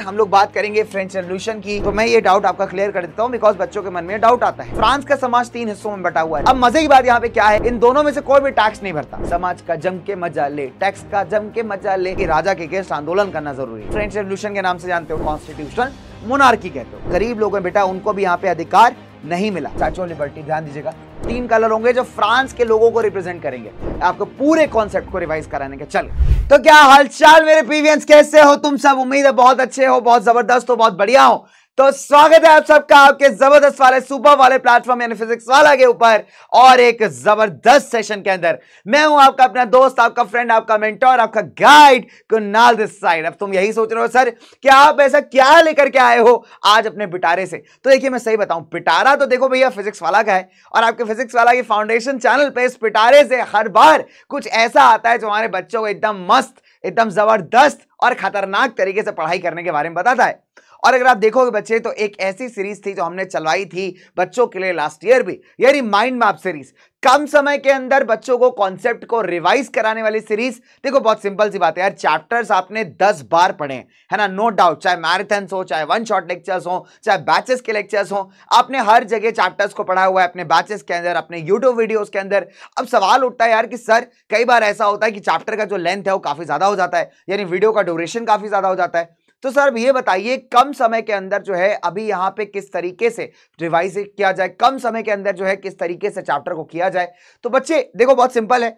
पर हम लोग बात करेंगे फ्रेंच रेवल्यूशन की तो मैं ये डाउट आपका क्लियर कर देता हूँ बिकॉज बच्चों के मन में डाउट आता है फ्रांस का समाज तीन हिस्सों में बटा हुआ है अब मजे की बात यहाँ पे क्या है इन दोनों में से कोई भी टैक्स नहीं भरता समाज का जम के मजा ले टैक्स का जम के मजा ले कि राजा के गेस्ट आंदोलन करना जरूरी है फ्रेंच रेवल्यूशन के नाम से जानते हो कॉन्स्टिट्यूशन मोनार्की कहते हो गरीब लोग हैं बेटा उनको भी यहाँ पे अधिकार नहीं मिला स्टैचू ऑफ लिबर्टी ध्यान दीजिएगा तीन कलर होंगे जो फ्रांस के लोगों को रिप्रेजेंट करेंगे आपको पूरे कॉन्सेप्ट को रिवाइज कराने के चल तो क्या हालचाल मेरे पीवियंस कैसे हो तुम सब उम्मीद है बहुत अच्छे हो बहुत जबरदस्त हो बहुत बढ़िया हो तो स्वागत है आप सबका आपके जबरदस्त वाले सुपर वाले प्लेटफॉर्म यानी फिजिक्स वाला के ऊपर और एक जबरदस्त सेशन के अंदर मैं हूं आपका अपना दोस्त आपका फ्रेंड आपका मेंटोर आपका गाइड कुनाल दिस साइड अब तुम यही सोच रहे हो सर कि आप ऐसा क्या लेकर के आए हो आज अपने पिटारे से तो देखिए मैं सही बताऊं पिटारा तो देखो भैया फिजिक्स वाला का है और आपके फिजिक्स वाला के फाउंडेशन चैनल पर इस पिटारे से हर बार कुछ ऐसा आता है जो हमारे बच्चों को एकदम मस्त एकदम जबरदस्त और खतरनाक तरीके से पढ़ाई करने के बारे में बताता है और अगर आप देखोगे बच्चे तो एक ऐसी सीरीज थी जो हमने चलवाई थी बच्चों के लिए लास्ट ईयर भी यानी माइंड मैप सीरीज कम समय के अंदर बच्चों को कॉन्सेप्ट को रिवाइज कराने वाली सीरीज देखो बहुत सिंपल सी बात है यार चैप्टर्स आपने दस बार पढ़े है ना नो डाउट चाहे मैराथन्स हो चाहे वन शॉट लेक्चर्स हो चाहे बैचेस के लेक्चर्स हो आपने हर जगह चैप्टर्स को पढ़ा हुआ है अपने बैचेस के अंदर अपने यूट्यूब वीडियोज के अंदर अब सवाल उठता है यार कि सर कई बार ऐसा होता है कि चैप्टर का जो लेंथ है वो काफी ज्यादा हो जाता है यानी वीडियो का ड्यूरेशन काफी ज्यादा हो जाता है तो सर ये बताइए कम समय के अंदर जो है अभी यहाँ पे किस तरीके से रिवाइज किया जाए कम समय के अंदर जो है किस तरीके से चैप्टर को किया जाए तो बच्चे देखो बहुत सिंपल है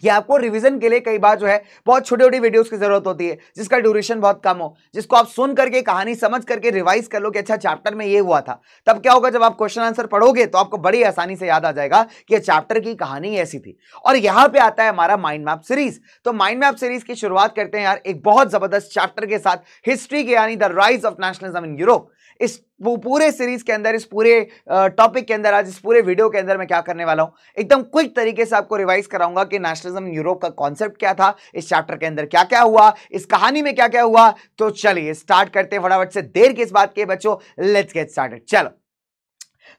कि आपको रिवीजन के लिए कई बार जो है बहुत छोटी छोटी वीडियोस की जरूरत होती है जिसका ड्यूरेशन बहुत कम हो जिसको आप सुन करके कहानी समझ करके रिवाइज कर लो कि अच्छा चैप्टर में ये हुआ था तब क्या होगा जब आप क्वेश्चन आंसर पढ़ोगे तो आपको बड़ी आसानी से याद आ जाएगा कि चैप्टर की कहानी ऐसी थी और यहाँ पे आता है हमारा माइंड मैप सीरीज तो माइंड मैप सीरीज की शुरुआत करते हैं यार एक बहुत जबरदस्त चैप्टर के साथ हिस्ट्री के यानी the rise of nationalism in Europe इस पूरे सीरीज के अंदर इस पूरे टॉपिक के अंदर आज इस पूरे वीडियो के अंदर मैं क्या करने वाला हूँ एकदम क्विक तरीके से आपको रिवाइज कराऊंगा कि नेशनलिज्म यूरोप का कॉन्सेप्ट क्या था इस चैप्टर के अंदर क्या क्या हुआ इस कहानी में क्या क्या हुआ तो चलिए स्टार्ट करते हैं फटाफट से देर के इस बात के बच्चों लेट्स गेट स्टार्टेड चलो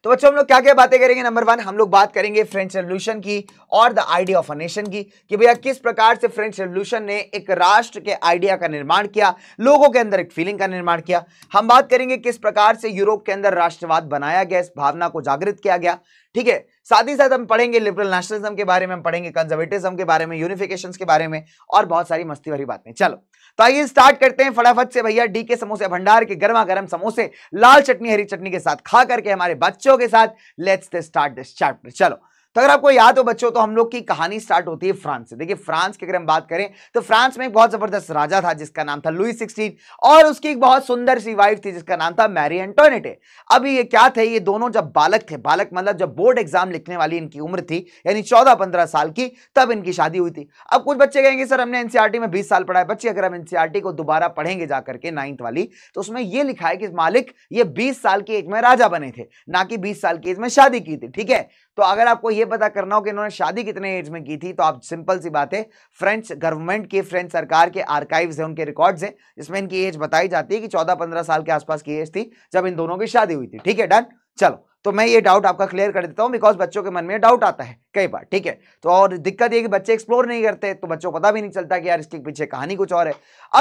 तो बच्चों हम लोग क्या क्या बातें करेंगे नंबर वन हम लोग बात करेंगे फ्रेंच रेवल्यूशन की और the idea of a nation की कि भैया किस प्रकार से फ्रेंच रेवल्यूशन ने एक राष्ट्र के आइडिया का निर्माण किया लोगों के अंदर एक फीलिंग का निर्माण किया हम बात करेंगे किस प्रकार से यूरोप के अंदर राष्ट्रवाद बनाया गया इस भावना को जागृत किया गया ठीक है साथ ही साथ हम पढ़ेंगे लिबरल नेशनलिज्म के बारे में हम पढ़ेंगे कंजर्वेटिज्म के बारे में यूनिफिकेशन के बारे में और बहुत सारी मस्ती भरी बातें चलो तो आइए स्टार्ट करते हैं फटाफट से भैया डी के समोसे भंडार के गर्मा गर्म समोसे लाल चटनी हरी चटनी के साथ खा करके हमारे बच्चों के साथ लेट्स स्टार्ट दिस चैप्टर चलो तो अगर आपको याद हो बच्चों तो हम लोग की कहानी स्टार्ट होती है फ्रांस से देखिए फ्रांस की अगर हम बात करें तो फ्रांस में एक बहुत जबरदस्त राजा था जिसका नाम था लुई सिक्सटीन और उसकी एक बहुत सुंदर सी वाइफ थी जिसका नाम था मैरी एंटोनेटे अब ये क्या थे ये दोनों जब बालक थे बालक मतलब जब बोर्ड एग्जाम लिखने वाली इनकी उम्र थी यानी चौदह पंद्रह साल की तब इनकी शादी हुई थी अब कुछ बच्चे कहेंगे सर हमने एनसीआरटी में बीस साल पढ़ा है बच्चे अगर हम एनसीआरटी को दोबारा पढ़ेंगे जाकर के नाइन्थ वाली तो उसमें यह लिखा है कि मालिक ये बीस साल की एज में राजा बने थे ना कि बीस साल की एज में शादी की थी ठीक है तो अगर आपको ये पता करना हो कि इन्होंने शादी कितने एज में की थी तो आप सिंपल सी बात है फ्रेंच गवर्नमेंट के फ्रेंच सरकार के आर्काइव्स हैं उनके रिकॉर्ड्स हैं जिसमें इनकी एज बताई जाती है कि चौदह पंद्रह साल के आसपास की एज थी जब इन दोनों की शादी हुई थी ठीक है डन चलो तो मैं ये डाउट आपका क्लियर कर देता हूँ बिकॉज बच्चों के मन में डाउट आता है कई बार ठीक है तो और दिक्कत ये कि बच्चे एक्सप्लोर नहीं करते तो बच्चों को पता भी नहीं चलता कि यार इसके पीछे कहानी कुछ और है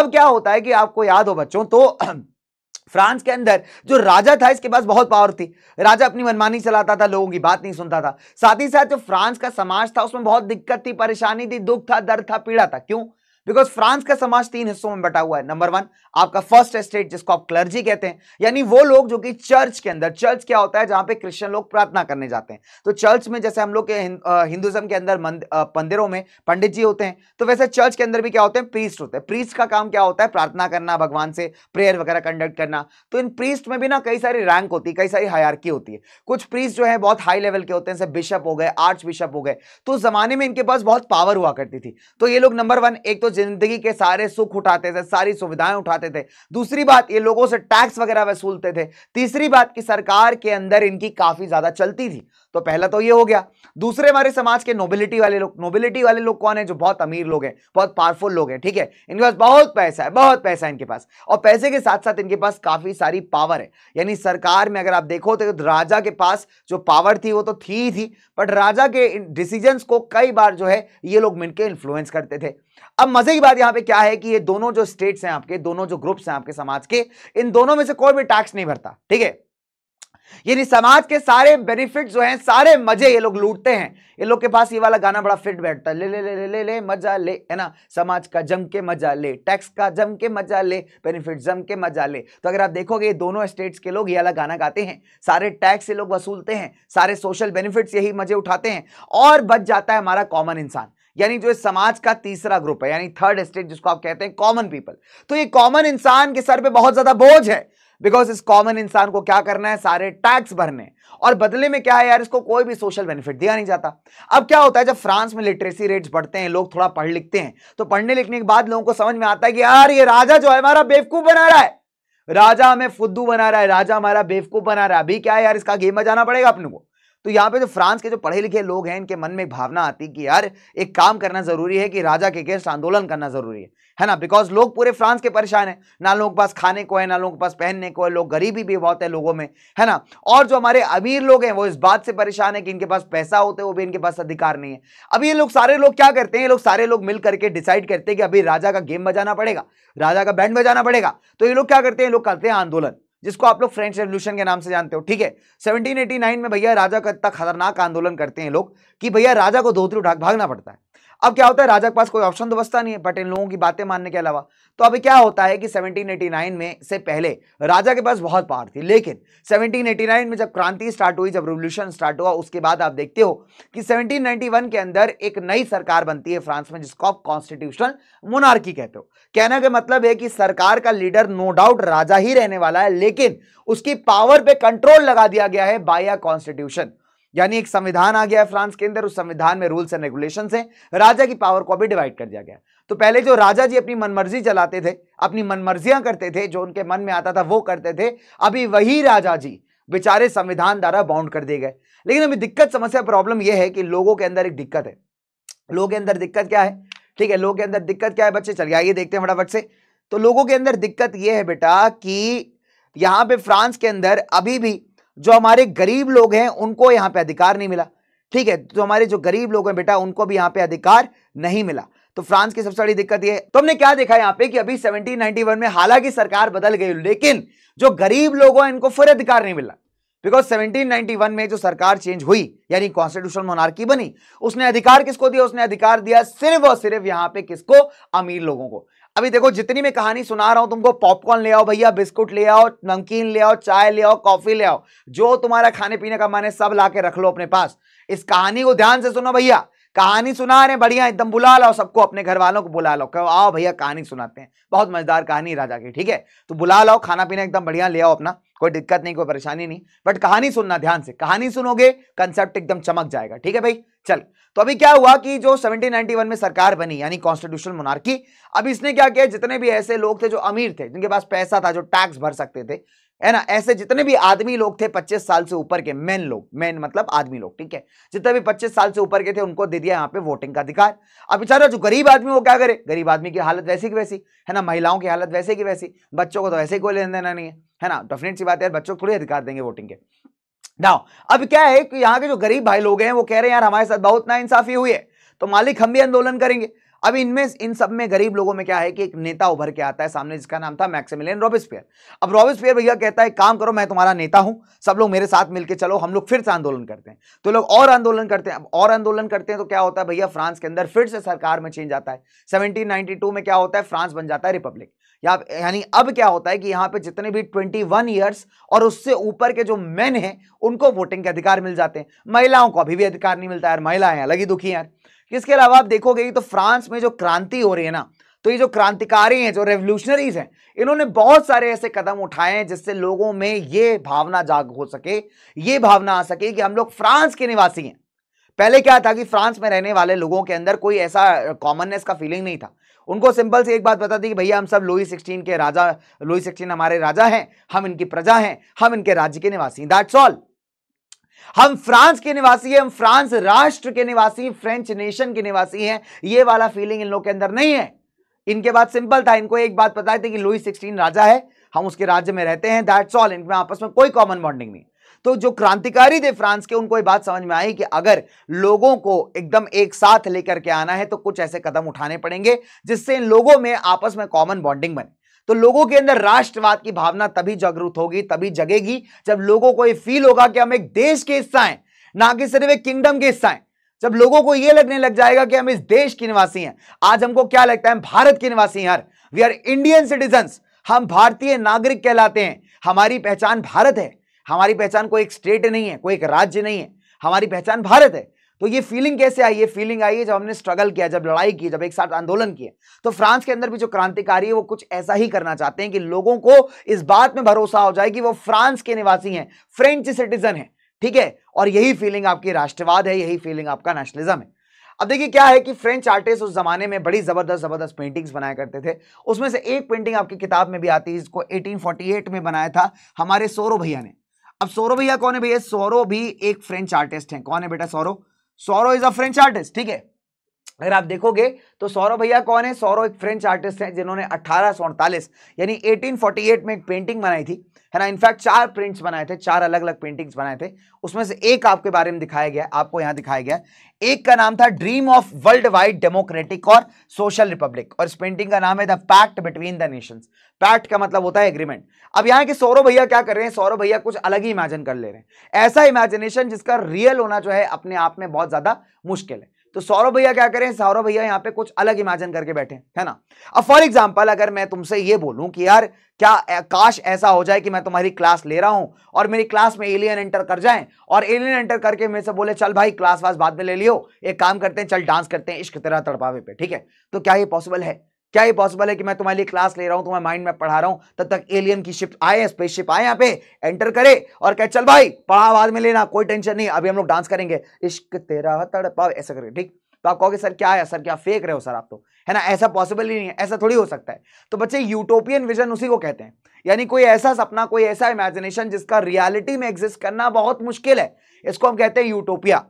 अब क्या होता है कि आपको याद हो बच्चों तो फ्रांस के अंदर जो राजा था इसके पास बहुत पावर थी राजा अपनी मनमानी चलाता था लोगों की बात नहीं सुनता था साथ ही साथ जो फ्रांस का समाज था उसमें बहुत दिक्कत थी परेशानी थी दुख था दर्द था पीड़ा था क्यों बिकॉज फ्रांस का समाज तीन हिस्सों में बटा हुआ है नंबर वन आपका फर्स्ट एस्टेट जिसको आप क्लर्जी कहते हैं यानी वो लोग जो कि चर्च के अंदर चर्च क्या होता है जहां पे क्रिश्चियन लोग प्रार्थना करने जाते हैं तो चर्च में जैसे हम लोग हिंदुज्म के अंदर मंदिरों में पंडित जी होते हैं तो वैसे चर्च के अंदर भी क्या होते हैं प्रीस्ट होते हैं प्रीस्ट का काम क्या होता है प्रार्थना करना भगवान से प्रेयर वगैरह कंडक्ट करना तो इन प्रीस्ट में भी ना कई सारी रैंक होती है कई सारी हायरकी होती है कुछ प्रीस्ट जो है बहुत हाई लेवल के होते हैं जैसे बिशप हो गए आर्च बिशप हो गए तो उस जमाने में इनके पास बहुत पावर हुआ करती थी तो ये लोग नंबर वन एक तो जिंदगी के सारे सुख उठाते थे सारी सुविधाएं उठाते थे दूसरी बात ये लोगों से टैक्स वगैरह वसूलते थे तीसरी बात कि सरकार के अंदर इनकी काफ़ी ज़्यादा चलती थी तो पहला तो ये हो गया दूसरे हमारे समाज के नोबिलिटी वाले लोग नोबिलिटी वाले लोग कौन है जो बहुत अमीर लोग हैं बहुत पावरफुल लोग हैं ठीक है इनके पास बहुत पैसा है बहुत पैसा है इनके पास और पैसे के साथ साथ इनके पास काफी सारी पावर है यानी सरकार में अगर आप देखो तो राजा के पास जो पावर थी वो तो थी ही थी बट राजा के डिसीजन को कई बार जो है ये लोग मिलकर इन्फ्लुएंस करते थे अब मजे की बात यहां पे क्या है कि ये दोनों जो स्टेट्स हैं आपके दोनों जो ग्रुप्स हैं आपके समाज के इन दोनों में से कोई भी टैक्स नहीं भरता ठीक है यानी समाज के सारे बेनिफिट जो हैं सारे मजे ये लोग लूटते हैं ये लोग के पास ये वाला गाना बड़ा फिट बैठता है ले ले ले ले ले ले मजा ले है ना समाज का जम के मजा ले टैक्स का जम के मजा ले बेनिफिट जम के मजा ले तो अगर आप देखोगे ये दोनों स्टेट्स के लोग ये वाला गाना गाते हैं सारे टैक्स ये लोग वसूलते हैं सारे सोशल बेनिफिट्स यही मजे उठाते हैं और बच जाता है हमारा कॉमन इंसान यानी जो समाज का तीसरा ग्रुप है यानी थर्ड स्टेट जिसको आप कहते हैं कॉमन पीपल तो ये कॉमन इंसान के सर पे बहुत ज्यादा बोझ है बिकॉज इस कॉमन इंसान को क्या करना है सारे टैक्स भरने और बदले में क्या है यार इसको कोई भी सोशल बेनिफिट दिया नहीं जाता अब क्या होता है जब फ्रांस में लिटरेसी रेट्स बढ़ते हैं लोग थोड़ा पढ़ लिखते हैं तो पढ़ने लिखने के बाद लोगों को समझ में आता है कि यार ये राजा जो है हमारा बेवकूफ बना रहा है राजा हमें फुद्दू बना रहा है राजा हमारा बेवकूफ बना रहा है अभी क्या है यार इसका गेम बजाना पड़ेगा अपने को तो यहाँ पे जो फ्रांस के जो पढ़े लिखे लोग हैं इनके मन में एक भावना आती कि यार एक काम करना जरूरी है कि राजा के अगेंस्ट आंदोलन करना जरूरी है है ना बिकॉज लोग पूरे फ्रांस के परेशान हैं ना लोगों के पास खाने को है ना लोगों के पास पहनने को है लोग गरीबी भी बहुत है लोगों में है ना और जो हमारे अमीर लोग हैं वो इस बात से परेशान है कि इनके पास पैसा होते वो भी इनके पास अधिकार नहीं है अभी ये लोग सारे लोग क्या करते हैं ये लोग सारे लोग मिल करके डिसाइड करते हैं कि अभी राजा का गेम बजाना पड़ेगा राजा का बैंड बजाना पड़ेगा तो ये लोग क्या करते हैं लोग करते हैं आंदोलन जिसको आप लोग फ्रेंच रेवल्यूशन के नाम से जानते हो ठीक है 1789 में भैया राजा का इतना खतरनाक आंदोलन करते हैं लोग कि भैया राजा को धोती उठा भागना पड़ता है अब क्या होता है राजा के पास कोई ऑप्शन तो बचता नहीं है बट इन लोगों की बातें मानने के अलावा तो अभी क्या होता है कि 1789 में से पहले राजा के पास बहुत पावर थी लेकिन 1789 में जब क्रांति स्टार्ट हुई जब रिवोल्यूशन स्टार्ट हुआ उसके बाद आप देखते हो कि 1791 के अंदर एक नई सरकार बनती है फ्रांस में जिसको आप कॉन्स्टिट्यूशनल मोनार्की कहते हो कहने का मतलब है कि सरकार का लीडर नो डाउट राजा ही रहने वाला है लेकिन उसकी पावर पे कंट्रोल लगा दिया गया है बाय अ कॉन्स्टिट्यूशन यानी एक संविधान आ गया है फ्रांस के अंदर उस संविधान में रूल्स एंड रेगुलेशन है राजा की पावर को भी डिवाइड कर दिया गया तो पहले जो राजा जी अपनी मनमर्जी चलाते थे अपनी मनमर्जियां करते थे जो उनके मन में आता था वो करते थे अभी वही राजा जी बेचारे संविधान द्वारा बाउंड कर दिए गए लेकिन अभी दिक्कत समस्या प्रॉब्लम यह है कि लोगों के अंदर एक दिक्कत है लोगों के अंदर दिक्कत क्या है ठीक है लोगों के अंदर दिक्कत क्या है बच्चे चलिए आइए देखते हैं फटाफट से तो लोगों के अंदर दिक्कत यह है बेटा कि यहां पे फ्रांस के अंदर अभी भी जो हमारे गरीब लोग हैं उनको यहां पे अधिकार नहीं मिला ठीक है तो हमारे जो गरीब लोग हैं बेटा उनको भी यहां पे अधिकार नहीं मिला तो फ्रांस की सबसे बड़ी दिक्कत यह तो हमने क्या देखा यहां पे कि अभी 1791 में हालांकि सरकार बदल गई लेकिन जो गरीब लोग हैं इनको फिर अधिकार नहीं मिला बिकॉज 1791 में जो सरकार चेंज हुई यानी कॉन्स्टिट्यूशन मोनार्की बनी उसने अधिकार किसको दिया उसने अधिकार दिया सिर्फ और सिर्फ यहां पे किसको अमीर लोगों को अभी देखो जितनी मैं कहानी सुना रहा हूं तुमको पॉपकॉर्न ले आओ भैया बिस्कुट ले आओ नमकीन ले आओ चाय ले आओ कॉफी ले आओ जो तुम्हारा खाने पीने का मन है सब ला के रख लो अपने पास इस कहानी को ध्यान से सुनो भैया कहानी सुना रहे बढ़िया एकदम बुला लो सबको अपने घर वालों को बुला लो कहो आओ भैया कहानी सुनाते हैं बहुत मजेदार कहानी राजा की ठीक है तो बुला लो खाना पीना एकदम बढ़िया ले आओ अपना कोई दिक्कत नहीं कोई परेशानी नहीं बट कहानी सुनना ध्यान से कहानी सुनोगे कंसेप्ट एकदम चमक जाएगा ठीक है भाई चल तो अभी क्या हुआ कि जो 1791 में सरकार बनी यानी कॉन्स्टिट्यूशनल मोनार्की अब इसने क्या किया जितने भी ऐसे लोग थे जो अमीर थे जिनके पास पैसा था जो टैक्स भर सकते थे है ना ऐसे जितने भी आदमी लोग थे 25 साल से ऊपर के मेन लोग मेन मतलब आदमी लोग ठीक है जितने भी 25 साल से ऊपर के थे उनको दे दिया यहाँ पे वोटिंग का अधिकार अब बेचारा जो गरीब आदमी वो क्या करे गरीब आदमी की हालत वैसी की वैसी है ना महिलाओं की हालत वैसे की वैसी बच्चों को तो ऐसे कोई लेन देना नहीं है है ना डेफिनेट तो सी बात है बच्चों को थोड़ी अधिकार देंगे वोटिंग के नाउ अब क्या है कि यहाँ के जो गरीब भाई लोग हैं वो कह रहे हैं यार हमारे साथ बहुत ना इंसाफी हुई है तो मालिक हम भी आंदोलन करेंगे अब इनमें इन सब में गरीब लोगों में क्या है कि एक नेता उभर के आता है सामने जिसका नाम था मैक्सिमिलियन रॉबिस्पियर अब रॉबिस्पियर भैया कहता है काम करो मैं तुम्हारा नेता हूं सब लोग मेरे साथ मिलकर चलो हम लोग फिर से आंदोलन करते हैं तो लोग और आंदोलन करते हैं अब और आंदोलन करते हैं तो क्या होता है भैया फ्रांस के अंदर फिर से सरकार में चेंज आता है सेवनटीन में क्या होता है फ्रांस बन जाता है रिपब्लिक या यानी अब क्या होता है कि यहाँ पे जितने भी 21 इयर्स और उससे ऊपर के जो मेन हैं उनको वोटिंग के अधिकार मिल जाते हैं महिलाओं को अभी भी अधिकार नहीं मिलता यार महिलाएं अलग ही दुखी हैं इसके अलावा आप देखोगे तो फ्रांस में जो क्रांति हो रही है ना तो ये जो क्रांतिकारी हैं जो रेवोल्यूशनरीज हैं इन्होंने बहुत सारे ऐसे कदम उठाए हैं जिससे लोगों में ये भावना जाग हो सके ये भावना आ सके कि हम लोग फ्रांस के निवासी हैं पहले क्या था कि फ्रांस में रहने वाले लोगों के अंदर कोई ऐसा कॉमननेस का फीलिंग नहीं था उनको सिंपल से एक बात बता दी कि भैया हम सब लोई सिक्सटीन के राजा लोई सिक्सटीन हमारे राजा हैं हम इनकी प्रजा हैं हम इनके राज्य के निवासी दैट्स ऑल हम फ्रांस के निवासी हैं हम फ्रांस राष्ट्र के निवासी फ्रेंच नेशन के निवासी हैं ये वाला फीलिंग इन लोग के अंदर नहीं है इनके बाद सिंपल था इनको एक बात पता थी कि लुई सिक्सटीन राजा है हम उसके राज्य में रहते हैं दैट्स ऑल इनके आपस में कोई कॉमन बॉन्डिंग नहीं तो जो क्रांतिकारी थे फ्रांस के उनको ये बात समझ में आई कि अगर लोगों को एकदम एक साथ लेकर के आना है तो कुछ ऐसे कदम उठाने पड़ेंगे जिससे इन लोगों में आपस में कॉमन बॉन्डिंग बने तो लोगों के अंदर राष्ट्रवाद की भावना तभी जागरूक होगी तभी जगेगी जब लोगों को ये फील होगा कि हम एक देश के हिस्सा हैं ना कि सिर्फ एक किंगडम के हिस्सा हैं जब लोगों को यह लगने लग जाएगा कि हम इस देश के निवासी हैं आज हमको क्या लगता है भारत के निवासी हैं यार वी आर इंडियन सिटीजन हम भारतीय नागरिक कहलाते हैं हमारी पहचान भारत है हमारी पहचान कोई एक स्टेट नहीं है कोई एक राज्य नहीं है हमारी पहचान भारत है तो ये फीलिंग कैसे आई है फीलिंग आई है जब हमने स्ट्रगल किया जब लड़ाई की जब एक साथ आंदोलन किए तो फ्रांस के अंदर भी जो क्रांतिकारी है वो कुछ ऐसा ही करना चाहते हैं कि लोगों को इस बात में भरोसा हो जाए कि वो फ्रांस के निवासी हैं फ्रेंच सिटीजन हैं ठीक है और यही फीलिंग आपकी राष्ट्रवाद है यही फीलिंग आपका नेशनलिज्म है अब देखिए क्या है कि फ्रेंच आर्टिस्ट उस जमाने में बड़ी ज़बरदस्त ज़बरदस्त पेंटिंग्स बनाया करते थे उसमें से एक पेंटिंग आपकी किताब में भी आती है जिसको 1848 में बनाया था हमारे सोरो भैया ने अब सोरो भैया कौन है भैया सौरव भी एक फ्रेंच आर्टिस्ट हैं कौन है बेटा सौरव सोरो इज अ फ्रेंच आर्टिस्ट ठीक है अगर आप देखोगे तो सौरभ भैया कौन है सौरव एक फ्रेंच आर्टिस्ट हैं जिन्होंने अठारह यानी 1848 में एक पेंटिंग बनाई थी है ना इनफैक्ट चार प्रिंट्स बनाए थे चार अलग अलग पेंटिंग्स बनाए थे उसमें से एक आपके बारे में दिखाया गया आपको यहाँ दिखाया गया एक का नाम था dream of world wide democratic और सोशल रिपब्लिक और इस पेंटिंग का नाम है the pact between the nations pact का मतलब होता है एग्रीमेंट अब यहाँ के सौरभ भैया क्या कर रहे हैं सौरभ भैया कुछ अलग ही इमेजिन कर ले रहे हैं ऐसा इमेजिनेशन जिसका रियल होना जो है अपने आप में बहुत ज्यादा मुश्किल है तो सौरभ भैया क्या करें सौरभ भैया यहाँ पे कुछ अलग इमेजिन करके बैठे है ना अब फॉर एग्जाम्पल अगर मैं तुमसे ये बोलूं कि यार क्या काश ऐसा हो जाए कि मैं तुम्हारी क्लास ले रहा हूं और मेरी क्लास में एलियन एंटर कर जाए और एलियन एंटर करके मेरे से बोले चल भाई क्लास वास बाद में ले लियो एक काम करते हैं चल डांस करते हैं इश्क तेरा तड़पावे पे ठीक है तो क्या ये पॉसिबल है क्या ये पॉसिबल है कि मैं तुम्हारे लिए क्लास ले रहा हूं तुम्हारे माइंड में पढ़ा रहा हूं तब तक एलियन की शिप आए स्पेसशिप आए यहाँ पे एंटर करे और कह चल भाई पढ़ा बाद में लेना कोई टेंशन नहीं अभी हम लोग डांस करेंगे इश्क तेरा तड़पाव ऐसा करके ठीक तो आप कहोगे सर क्या है सर क्या फेक रहे हो सर आप तो है ना ऐसा पॉसिबल ही नहीं है ऐसा थोड़ी हो सकता है तो बच्चे यूटोपियन विजन उसी को कहते हैं यानी कोई ऐसा सपना कोई ऐसा इमेजिनेशन जिसका रियलिटी में एग्जिस्ट करना बहुत मुश्किल है इसको हम कहते हैं यूटोपिया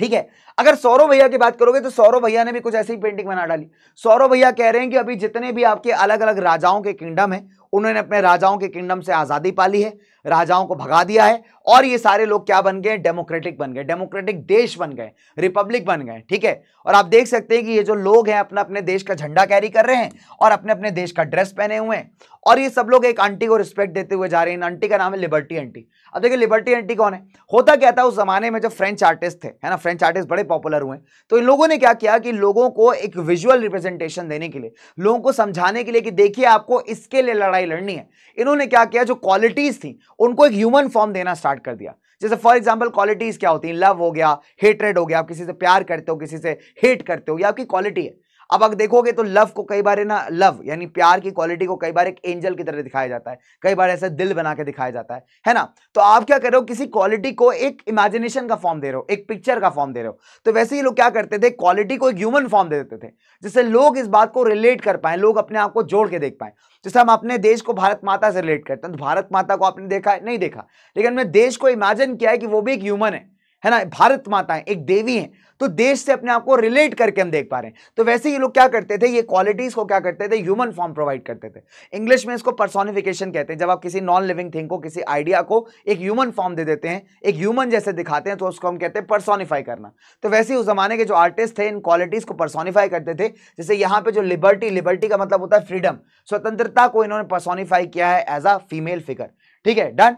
ठीक है अगर सौरव भैया की बात करोगे तो सौरव भैया ने भी कुछ ऐसी पेंटिंग बना डाली सौरव भैया कह रहे हैं कि अभी जितने भी आपके अलग अलग राजाओं के किंगडम है उन्होंने अपने राजाओं के किंगडम से आजादी पाली है राजाओं को भगा दिया है और ये सारे लोग क्या बन गए डेमोक्रेटिक बन गए डेमोक्रेटिक देश बन गए रिपब्लिक बन गए ठीक है और आप देख सकते हैं कि ये जो लोग हैं अपना अपने देश का झंडा कैरी कर रहे हैं और अपने अपने देश का ड्रेस पहने हुए हैं और ये सब लोग एक आंटी को रिस्पेक्ट देते हुए जा रहे हैं आंटी का नाम है लिबर्टी आंटी अब देखिए लिबर्टी आंटी कौन है होता क्या था उस जमाने में जो फ्रेंच आर्टिस्ट थे है ना फ्रेंच आर्टिस्ट बड़े पॉपुलर हुए तो इन लोगों ने क्या किया कि लोगों को एक विजुअल रिप्रेजेंटेशन देने के लिए लोगों को समझाने के लिए कि देखिए आपको इसके लिए लड़ाई लड़नी है इन्होंने क्या किया जो क्वालिटीज थी उनको एक ह्यूमन फॉर्म देना स्टार्ट कर दिया जैसे फॉर एग्जाम्पल क्वालिटीज क्या होती है लव हो गया हेटरेड हो गया आप किसी से प्यार करते हो किसी से हेट करते हो या आपकी क्वालिटी है अब अगर देखोगे तो लव को कई बार ना लव यानी प्यार की क्वालिटी को कई बार एक एंजल की तरह दिखाया जाता है कई बार ऐसा दिल बना के दिखाया जाता है है ना तो आप क्या कर रहे हो किसी क्वालिटी को एक इमेजिनेशन का फॉर्म दे रहे हो एक पिक्चर का फॉर्म दे रहे हो तो वैसे ही लोग क्या करते थे क्वालिटी को एक ह्यूमन फॉर्म दे देते थे जिससे लोग इस बात को रिलेट कर पाए लोग अपने आप को जोड़ के देख पाए जैसे हम अपने देश को भारत माता से रिलेट करते हैं तो भारत माता को आपने देखा है नहीं देखा लेकिन हमने देश को इमेजिन किया है कि वो भी एक ह्यूमन है है ना भारत माता है एक देवी है तो देश से अपने आप को रिलेट करके हम देख पा रहे हैं तो वैसे ये लोग क्या करते थे ये क्वालिटीज को क्या करते थे ह्यूमन फॉर्म प्रोवाइड करते थे इंग्लिश में इसको पर्सोनिफिकेशन कहते हैं जब आप किसी नॉन लिविंग थिंग को किसी आइडिया को एक ह्यूमन फॉर्म दे देते हैं एक ह्यूमन जैसे दिखाते हैं तो उसको हम कहते हैं पर्सोनिफाई करना तो वैसे उस जमाने के जो आर्टिस्ट थे इन क्वालिटीज को पर्सोनिफाई करते थे जैसे यहाँ पे जो लिबर्टी लिबर्टी का मतलब होता है फ्रीडम स्वतंत्रता को इन्होंने पर्सोनिफाई किया है एज अ फीमेल फिगर ठीक है डन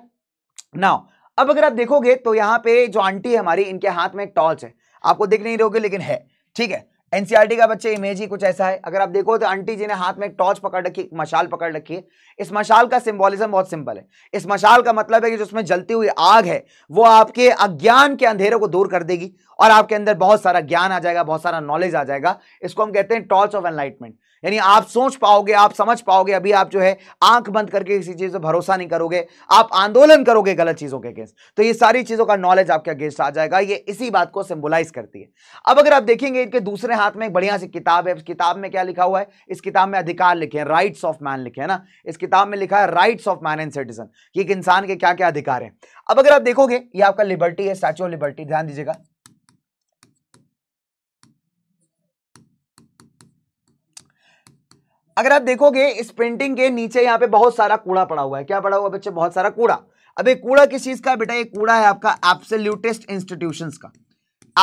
नाउ अब अगर आप देखोगे तो यहाँ पे जो आंटी है हमारी इनके हाथ में एक टॉर्च है आपको दिख नहीं रहोगे लेकिन है ठीक है एनसीआरटी e का बच्चे इमेज ही कुछ ऐसा है अगर आप देखो तो आंटी जी ने हाथ में एक टॉर्च पकड़ रखी मशाल पकड़ रखी है इस मशाल का सिंबोलिज्म बहुत सिंपल है इस मशाल का मतलब है कि जो उसमें जलती हुई आग है वो आपके अज्ञान के अंधेरों को दूर कर देगी और आपके अंदर बहुत सारा ज्ञान आ जाएगा बहुत सारा नॉलेज आ जाएगा इसको हम कहते हैं टॉर्च ऑफ एनलाइटमेंट यानी आप सोच पाओगे आप समझ पाओगे अभी आप जो है आंख बंद करके किसी चीज़ पर भरोसा नहीं करोगे आप आंदोलन करोगे गलत चीज़ों के अगेंस्ट तो ये सारी चीज़ों का नॉलेज आपके अगेंस्ट आ जाएगा ये इसी बात को सिम्बुलाइज करती है अब अगर आप देखेंगे इनके दूसरे हाथ में एक बढ़िया सी किताब है इस किताब में क्या लिखा हुआ है इस किताब में अधिकार लिखे हैं राइट्स ऑफ मैन लिखे हैं ना इस किताब में लिखा है rights of man and citizen कि एक इंसान के क्या क्या अधिकार हैं अब अगर आप देखोगे ये आपका लिबर्टी है स्टैचू ऑफ लिबर्टी ध्यान दीजिएगा अगर आप देखोगे इस पेंटिंग के नीचे यहाँ पे बहुत सारा कूड़ा पड़ा हुआ है क्या पड़ा हुआ बच्चे बहुत सारा कूड़ा अब ये कूड़ा किस चीज का बेटा ये कूड़ा है आपका एप्सल्यूटिस्ट इंस्टीट्यूशन का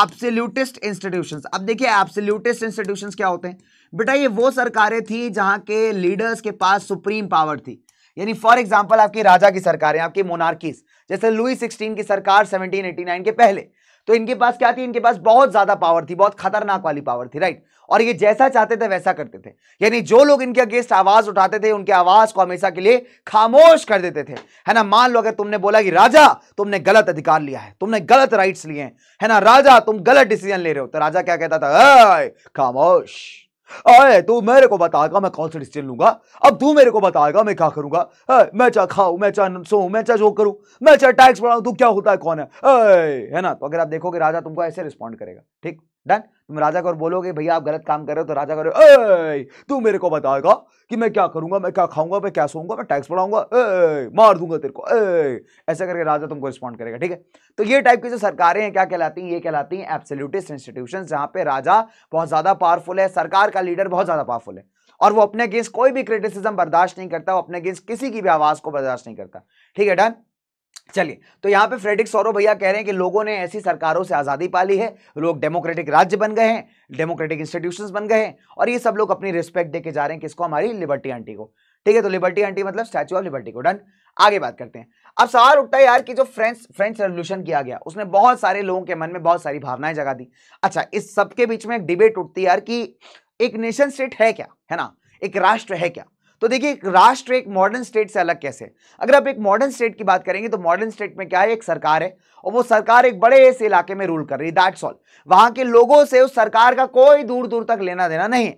एप्सल्यूटिस्ट इंस्टीट्यूशन अब देखिए एप्सल्यूटिस्ट इंस्टीट्यूशन क्या होते हैं बेटा ये वो सरकारें थी जहां के लीडर्स के पास सुप्रीम पावर थी यानी फॉर एग्जाम्पल आपकी राजा की सरकारें आपकी मोनार्कीज जैसे लुई सिक्सटीन की सरकार सेवनटीन के पहले तो इनके पास क्या थी इनके पास बहुत ज्यादा पावर थी बहुत खतरनाक वाली पावर थी राइट और ये जैसा चाहते थे वैसा करते थे यानी जो लोग इनके अगेंस्ट आवाज उठाते थे उनकी आवाज को हमेशा के लिए खामोश कर देते थे है ना मान लो अगर तुमने बोला कि राजा तुमने गलत अधिकार लिया है तुमने गलत राइट्स लिए हैं है ना राजा तुम गलत डिसीजन ले रहे हो तो राजा क्या कहता था खामोश अरे तू मेरे को बताएगा मैं कौन सा डिसीजन लूंगा अब तू मेरे को बताएगा मैं क्या करूंगा ए, मैं चाहे खाऊ मैं चाहे सो मैं चाहे जो करूं मैं चाहे टैक्स बढ़ाऊं तू क्या होता है कौन है ए, है ना तो अगर आप देखोगे राजा तुमको ऐसे रिस्पॉन्ड करेगा ठीक डन तुम राजा को बोलोगे भैया आप गलत काम कर रहे हो तो राजा कौर ऐ तू मेरे को बताएगा कि मैं क्या करूंगा मैं क्या खाऊंगा मैं क्या सोऊंगा मैं टैक्स बढ़ाऊंगा मार दूंगा तेरे को ऐसा करके राजा तुमको रिस्पॉन्ड करेगा ठीक है तो ये टाइप की जो सरकारें हैं क्या कहलाती हैं ये कहलाती हैं एब्सोल्यूटिस्ट इंस्टीट्यूशन जहाँ पे राजा बहुत ज़्यादा पावरफुल है सरकार का लीडर बहुत ज़्यादा पावरफुल है और वो अपने अगेंस्ट कोई भी क्रिटिसिज्म बर्दाश्त नहीं करता वो अपने अगेंस्ट किसी की भी आवाज़ को बर्दाश्त नहीं करता ठीक है डन चलिए तो यहाँ पे फ्रेडरिक सौरव भैया कह रहे हैं कि लोगों ने ऐसी सरकारों से आज़ादी पा ली है लोग डेमोक्रेटिक राज्य बन गए हैं डेमोक्रेटिक इंस्टीट्यूशंस बन गए हैं और ये सब लोग अपनी रिस्पेक्ट देके जा रहे हैं किसको हमारी लिबर्टी आंटी को ठीक है तो लिबर्टी आंटी मतलब स्टैचू ऑफ लिबर्टी को डन आगे बात करते हैं अब सवाल उठता है यार कि जो फ्रेंच फ्रेंच रेवोल्यूशन किया गया उसने बहुत सारे लोगों के मन में बहुत सारी भावनाएं जगा दी अच्छा इस सबके बीच में एक डिबेट उठती है यार कि एक नेशन स्टेट है क्या है ना एक राष्ट्र है क्या तो देखिए राष्ट्र एक मॉडर्न स्टेट से अलग कैसे अगर आप एक मॉडर्न स्टेट की बात करेंगे तो मॉडर्न स्टेट में क्या है एक सरकार है और वो सरकार एक बड़े ऐसे इलाके में रूल कर रही है दैट्स ऑल वहां के लोगों से उस सरकार का कोई दूर दूर तक लेना देना नहीं है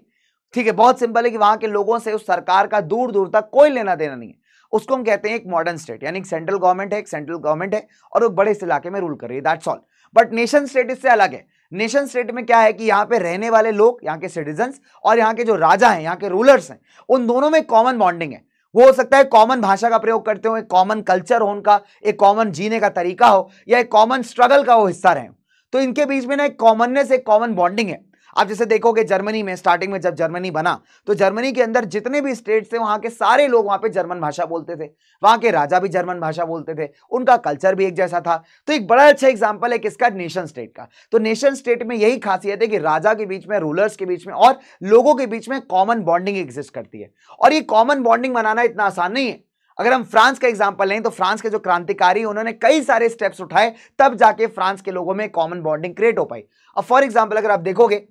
ठीक है बहुत सिंपल है कि वहां के लोगों से उस सरकार का दूर दूर तक कोई लेना देना नहीं है उसको हम कहते हैं एक मॉडर्न स्टेट यानी सेंट्रल गवर्नमेंट है एक सेंट्रल गवर्नमेंट है और वो बड़े इलाके में रूल कर रही है that's all but nation state इससे अलग है नेशन स्टेट में क्या है कि यहाँ पे रहने वाले लोग यहाँ के सिटीजन और यहाँ के जो राजा हैं यहाँ के रूलर्स हैं उन दोनों में कॉमन बॉन्डिंग है वो हो सकता है कॉमन भाषा का प्रयोग करते हो एक कॉमन कल्चर हो उनका एक कॉमन जीने का तरीका हो या एक कॉमन स्ट्रगल का वो हिस्सा रहे तो इनके बीच में ना एक कॉमननेस एक कॉमन बॉन्डिंग है आप जैसे देखोगे जर्मनी में स्टार्टिंग में जब जर्मनी बना तो जर्मनी के अंदर जितने भी स्टेट थे वहाँ के सारे लोग वहाँ पे जर्मन भाषा बोलते थे वहां के राजा भी जर्मन भाषा बोलते थे उनका कल्चर भी एक जैसा था तो एक बड़ा अच्छा एग्जाम्पल है किसका नेशन स्टेट का तो नेशन स्टेट में यही खासियत है कि राजा के बीच में रूलर्स के बीच में और लोगों के बीच में कॉमन बॉन्डिंग एग्जिस्ट करती है और ये कॉमन बॉन्डिंग बनाना इतना आसान नहीं है अगर हम फ्रांस का एग्जाम्पल लें तो फ्रांस के जो क्रांतिकारी उन्होंने कई सारे स्टेप्स उठाए तब जाके फ्रांस के लोगों में कॉमन बॉन्डिंग क्रिएट हो पाई अब फॉर एग्जाम्पल अगर आप देखोगे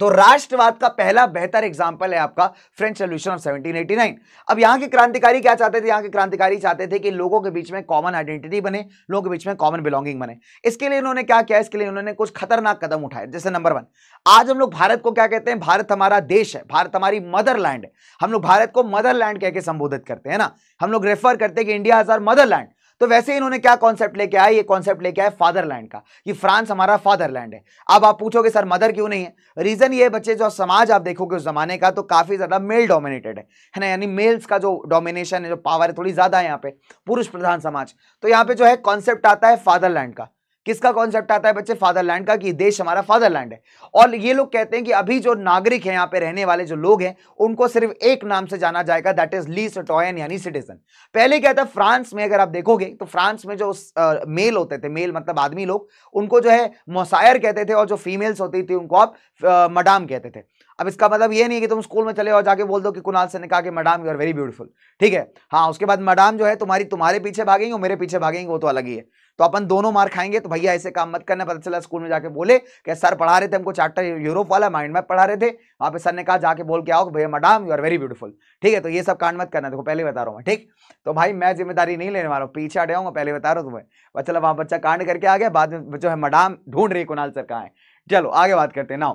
तो राष्ट्रवाद का पहला बेहतर एग्जाम्पल है आपका फ्रेंच रेवल्यूशन ऑफ 1789 अब यहां के क्रांतिकारी क्या चाहते थे यहां के क्रांतिकारी चाहते थे कि लोगों के बीच में कॉमन आइडेंटिटी बने लोगों के बीच में कॉमन बिलोंगिंग बने इसके लिए उन्होंने क्या किया इसके लिए उन्होंने कुछ खतरनाक कदम उठाए जैसे नंबर वन आज हम लोग भारत को क्या कहते हैं भारत हमारा देश है भारत हमारी मदरलैंड है हम लोग भारत को मदरलैंड कहकर संबोधित करते हैं ना हम लोग रेफर करते हैं कि इंडिया इज आर मदरलैंड तो वैसे इन्होंने क्या कॉन्सेप्ट लेके आया ये कॉन्सेप्ट लेके आया फादरलैंड का कि फ्रांस हमारा फादरलैंड है अब आप पूछोगे सर मदर क्यों नहीं है रीजन ये बच्चे जो समाज आप देखोगे उस जमाने का तो काफी ज्यादा मेल डोमिनेटेड है ना यानी मेल्स का जो डोमिनेशन है जो पावर है थोड़ी ज्यादा है यहाँ पे पुरुष प्रधान समाज तो यहाँ पे जो है कॉन्सेप्ट आता है फादरलैंड का किसका कॉन्सेप्ट आता है बच्चे फादरलैंड का कि देश हमारा फादरलैंड है और ये लोग कहते हैं कि अभी जो नागरिक हैं यहाँ पे रहने वाले जो लोग हैं उनको सिर्फ एक नाम से जाना जाएगा दैट इज लीस टॉयन यानी सिटीजन पहले क्या था फ्रांस में अगर आप देखोगे तो फ्रांस में जो आ, मेल होते थे मेल मतलब आदमी लोग उनको जो है मोसायर कहते थे और जो फीमेल्स होती थी उनको आप मडाम कहते थे अब इसका मतलब ये नहीं है कि तुम स्कूल में चले और जाके बोल दो कि कुणाल से ने कहा कि यू आर वेरी ब्यूटीफुल ठीक है हाँ उसके बाद मैडम जो है तुम्हारी तुम्हारे पीछे भागेंगे और मेरे पीछे भागेंगे वो तो अलग ही है तो अपन दोनों मार खाएंगे तो भैया ऐसे काम मत करना पता चला स्कूल में जाके बोले कि सर पढ़ा रहे थे हमको चैप्टर यूरोप वाला माइंड मैप पढ़ा रहे थे वहाँ पे सर ने कहा जाके बोल के आओ भैया madam you are very beautiful ठीक है तो ये सब कांड मत करना देखो पहले बता रहा हूँ ठीक तो भाई मैं जिम्मेदारी नहीं लेने वाला हूँ पीछे आ पहले बता रहा हूँ तुम्हें चलो वहाँ बच्चा कांड करके आ गया बाद में जो है मैडम ढूंढ रही कुणाल सर कहा है चलो आगे बात करते हैं ना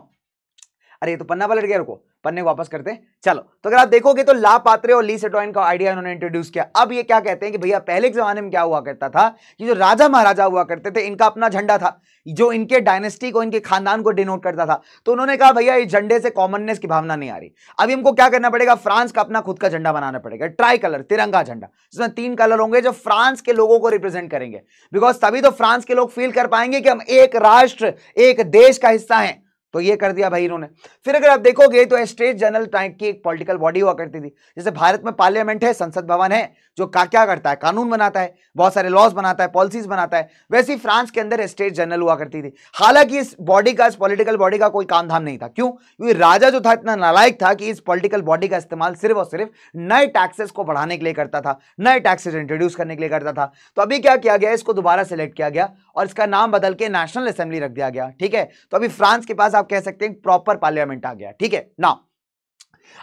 अरे तो पन्ना पलट गया रुको पन्ने को वापस करते हैं चलो तो अगर आप देखोगे तो ला पात्रे और ली सेटोइन का आइडिया इन्होंने इंट्रोड्यूस किया अब ये क्या कहते हैं कि भैया पहले के जमाने में क्या हुआ करता था कि जो राजा महाराजा हुआ करते थे इनका अपना झंडा था जो इनके डायनेस्टी को इनके खानदान को डिनोट करता था तो उन्होंने कहा भैया इस झंडे से कॉमननेस की भावना नहीं आ रही अभी हमको क्या करना पड़ेगा फ्रांस का अपना खुद का झंडा बनाना पड़ेगा ट्राई कलर तिरंगा झंडा जिसमें तीन कलर होंगे जो फ्रांस के लोगों को रिप्रेजेंट करेंगे बिकॉज तभी तो फ्रांस के लोग फील कर पाएंगे कि हम एक राष्ट्र एक देश का हिस्सा है तो ये कर दिया भाई इन्होंने फिर अगर आप देखोगे तो स्टेट जनरल टाइम की एक पॉलिटिकल बॉडी हुआ करती थी जैसे भारत में पार्लियामेंट है संसद भवन है जो का क्या करता है कानून बनाता है बहुत सारे लॉज बनाता है पॉलिसीज बनाता है वैसे ही फ्रांस के अंदर स्टेट जनरल हुआ करती थी हालांकि इस बॉडी का इस पॉलिटिकल बॉडी का कोई काम धाम नहीं था क्यों क्योंकि राजा जो था इतना नालायक था कि इस पॉलिटिकल बॉडी का इस्तेमाल सिर्फ और सिर्फ नए टैक्सेस को बढ़ाने के लिए करता था नए टैक्सेस इंट्रोड्यूस करने के लिए करता था तो अभी क्या किया गया इसको दोबारा सेलेक्ट किया गया और इसका नाम बदल के नेशनल असेंबली रख दिया गया ठीक है तो अभी फ्रांस के पास आप कह सकते हैं प्रॉपर पार्लियामेंट आ गया ठीक है ना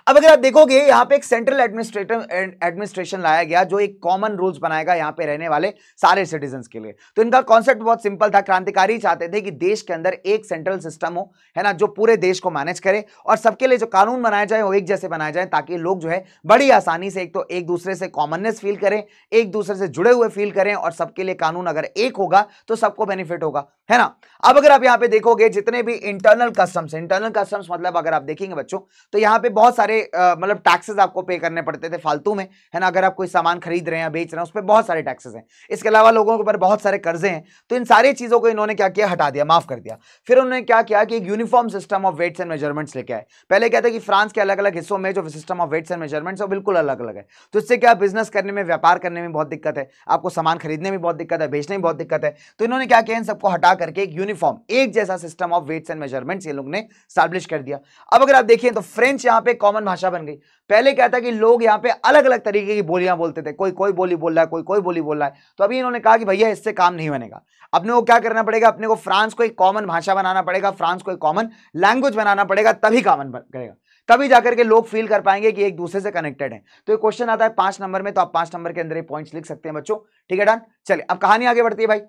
अब अगर आप देखोगे यहाँ पे एक सेंट्रल एडमिनिस्ट्रेटर एडमिनिस्ट्रेशन लाया गया जो एक कॉमन रूल्स बनाएगा यहाँ पे रहने वाले सारे सिटीजन के लिए तो इनका कॉन्सेप्ट बहुत सिंपल था क्रांतिकारी चाहते थे कि देश के अंदर एक सेंट्रल सिस्टम हो है ना जो पूरे देश को मैनेज करे और सबके लिए जो कानून बनाए जाए वो एक जैसे बनाए जाए ताकि लोग जो है बड़ी आसानी से एक तो एक दूसरे से कॉमननेस फील करें एक दूसरे से जुड़े हुए फील करें और सबके लिए कानून अगर एक होगा तो सबको बेनिफिट होगा है ना अब अगर आप यहाँ पे देखोगे जितने भी इंटरनल कस्टम्स इंटरनल कस्टम्स मतलब अगर आप देखेंगे बच्चों तो यहाँ पे बहुत सारे मतलब टैक्सेस आपको पे करने पड़ते थे फालतू में है ना अगर आप कोई सामान खरीद रहे हैं बेच रहे हैं उस पर बहुत सारे टैक्सेस हैं इसके अलावा लोगों के ऊपर बहुत सारे कर्जे हैं तो इन सारी चीज़ों को इन्होंने क्या किया हटा दिया माफ कर दिया फिर उन्होंने क्या किया कि एक uniform system of weights and measurements लेके आए पहले क्या था कि फ्रांस के अलग अलग हिस्सों में जो system of weights and measurements है बिल्कुल अलग अलग है तो इससे क्या बिजनेस करने में व्यापार करने में बहुत दिक्कत है आपको सामान खरीदने में बहुत दिक्कत है बेचने में बहुत दिक्कत है तो इन्होंने क्या किया इन सबको हटा करके एक यूनिफॉर्म एक जैसा system of weights and measurements ये लोग ने स्टैब्लिश कर दिया अब अगर आप देखिए तो फ्रेंच यहाँ पे कॉमन भाषा बन गई पहले क्या था कि लोग यहाँ पे अलग अलग तरीके की बोलियां बोलते थे कोई कोई बोली बोल रहा है कोई कोई बोली बोल रहा है तो अभी इन्होंने कहा कि भैया इससे काम नहीं बनेगा अपने को क्या करना पड़ेगा अपने को फ्रांस को एक कॉमन भाषा बनाना पड़ेगा फ्रांस को एक कॉमन लैंग्वेज बनाना पड़ेगा तभी कॉमन करेगा तभी जाकर के लोग फील कर पाएंगे कि एक दूसरे से कनेक्टेड है तो ये क्वेश्चन आता है पांच नंबर में तो आप पांच नंबर के अंदर ये पॉइंट्स लिख सकते हैं बच्चों ठीक है डन चलिए अब कहानी आगे बढ़ती है भाई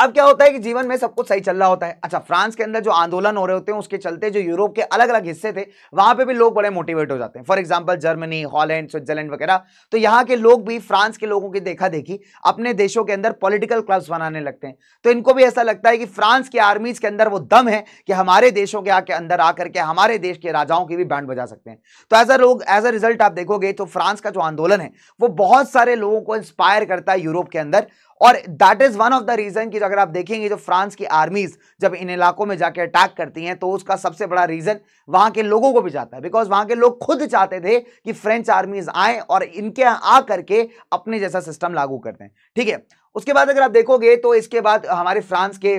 अब क्या होता है कि जीवन में सब कुछ सही चल रहा होता है अच्छा फ्रांस के अंदर जो आंदोलन हो रहे होते हैं उसके चलते जो यूरोप के अलग अलग हिस्से थे वहां पे भी लोग बड़े मोटिवेट हो जाते हैं for example Germany Holland Switzerland वगैरह तो यहाँ के लोग भी फ्रांस के लोगों की देखा देखी अपने देशों के अंदर पॉलिटिकल क्लब्स बनाने लगते हैं तो इनको भी ऐसा लगता है कि फ्रांस के आर्मीज के अंदर वो दम है कि हमारे देशों के आके अंदर आकर के हमारे देश के राजाओं की भी बैंड बजा सकते हैं तो एज अ लोग एज अ रिजल्ट आप देखोगे तो फ्रांस का जो आंदोलन है वो बहुत सारे लोगों को इंस्पायर करता है यूरोप के अंदर और that is one of the reason कि अगर आप देखेंगे जो फ्रांस की आर्मीज जब इन इलाकों में जाके अटैक करती हैं तो उसका सबसे बड़ा रीजन वहां के लोगों को भी जाता है बिकॉज वहां के लोग खुद चाहते थे कि फ्रेंच आर्मीज आए और इनके आ करके अपने जैसा सिस्टम लागू करते हैं ठीक है उसके बाद अगर आप देखोगे तो इसके बाद हमारे फ्रांस के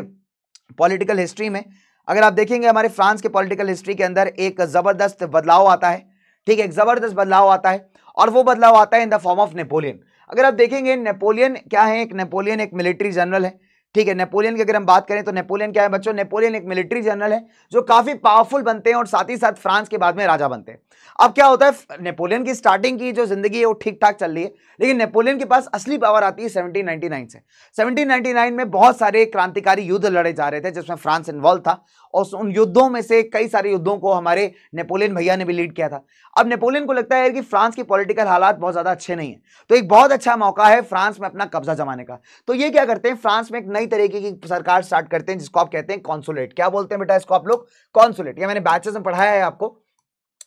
पॉलिटिकल हिस्ट्री में अगर आप देखेंगे हमारे फ्रांस के पॉलिटिकल हिस्ट्री के अंदर एक जबरदस्त बदलाव आता है ठीक है एक जबरदस्त बदलाव आता है और वो बदलाव आता है in the form of Napoleon अगर आप देखेंगे नेपोलियन क्या है एक नेपोलियन एक मिलिट्री जनरल है ठीक है नेपोलियन की अगर हम बात करें तो नेपोलियन क्या है बच्चों नेपोलियन एक मिलिट्री जनरल है जो काफ़ी पावरफुल बनते हैं और साथ ही साथ फ्रांस के बाद में राजा बनते हैं अब क्या होता है नेपोलियन की स्टार्टिंग की जो जिंदगी है वो ठीक ठाक चल रही है लेकिन नेपोलियन के पास असली पावर आती है सेवनटीन से सेवनटीन में बहुत सारे क्रांतिकारी युद्ध लड़े जा रहे थे जिसमें फ्रांस इन्वॉल्व था और उन युद्धों में से कई सारे युद्धों को हमारे नेपोलियन भैया ने भी लीड किया था अब नेपोलियन को लगता है कि फ्रांस की पॉलिटिकल हालात बहुत ज़्यादा अच्छे नहीं है तो एक बहुत अच्छा मौका है फ्रांस में अपना कब्जा जमाने का तो ये क्या करते हैं फ्रांस में एक नई तरीके की सरकार स्टार्ट करते हैं जिसको आप कहते हैं कॉन्सुलेट क्या बोलते हैं बेटा इसको आप लोग कॉन्सुलेट या मैंने बैचेस में पढ़ाया है आपको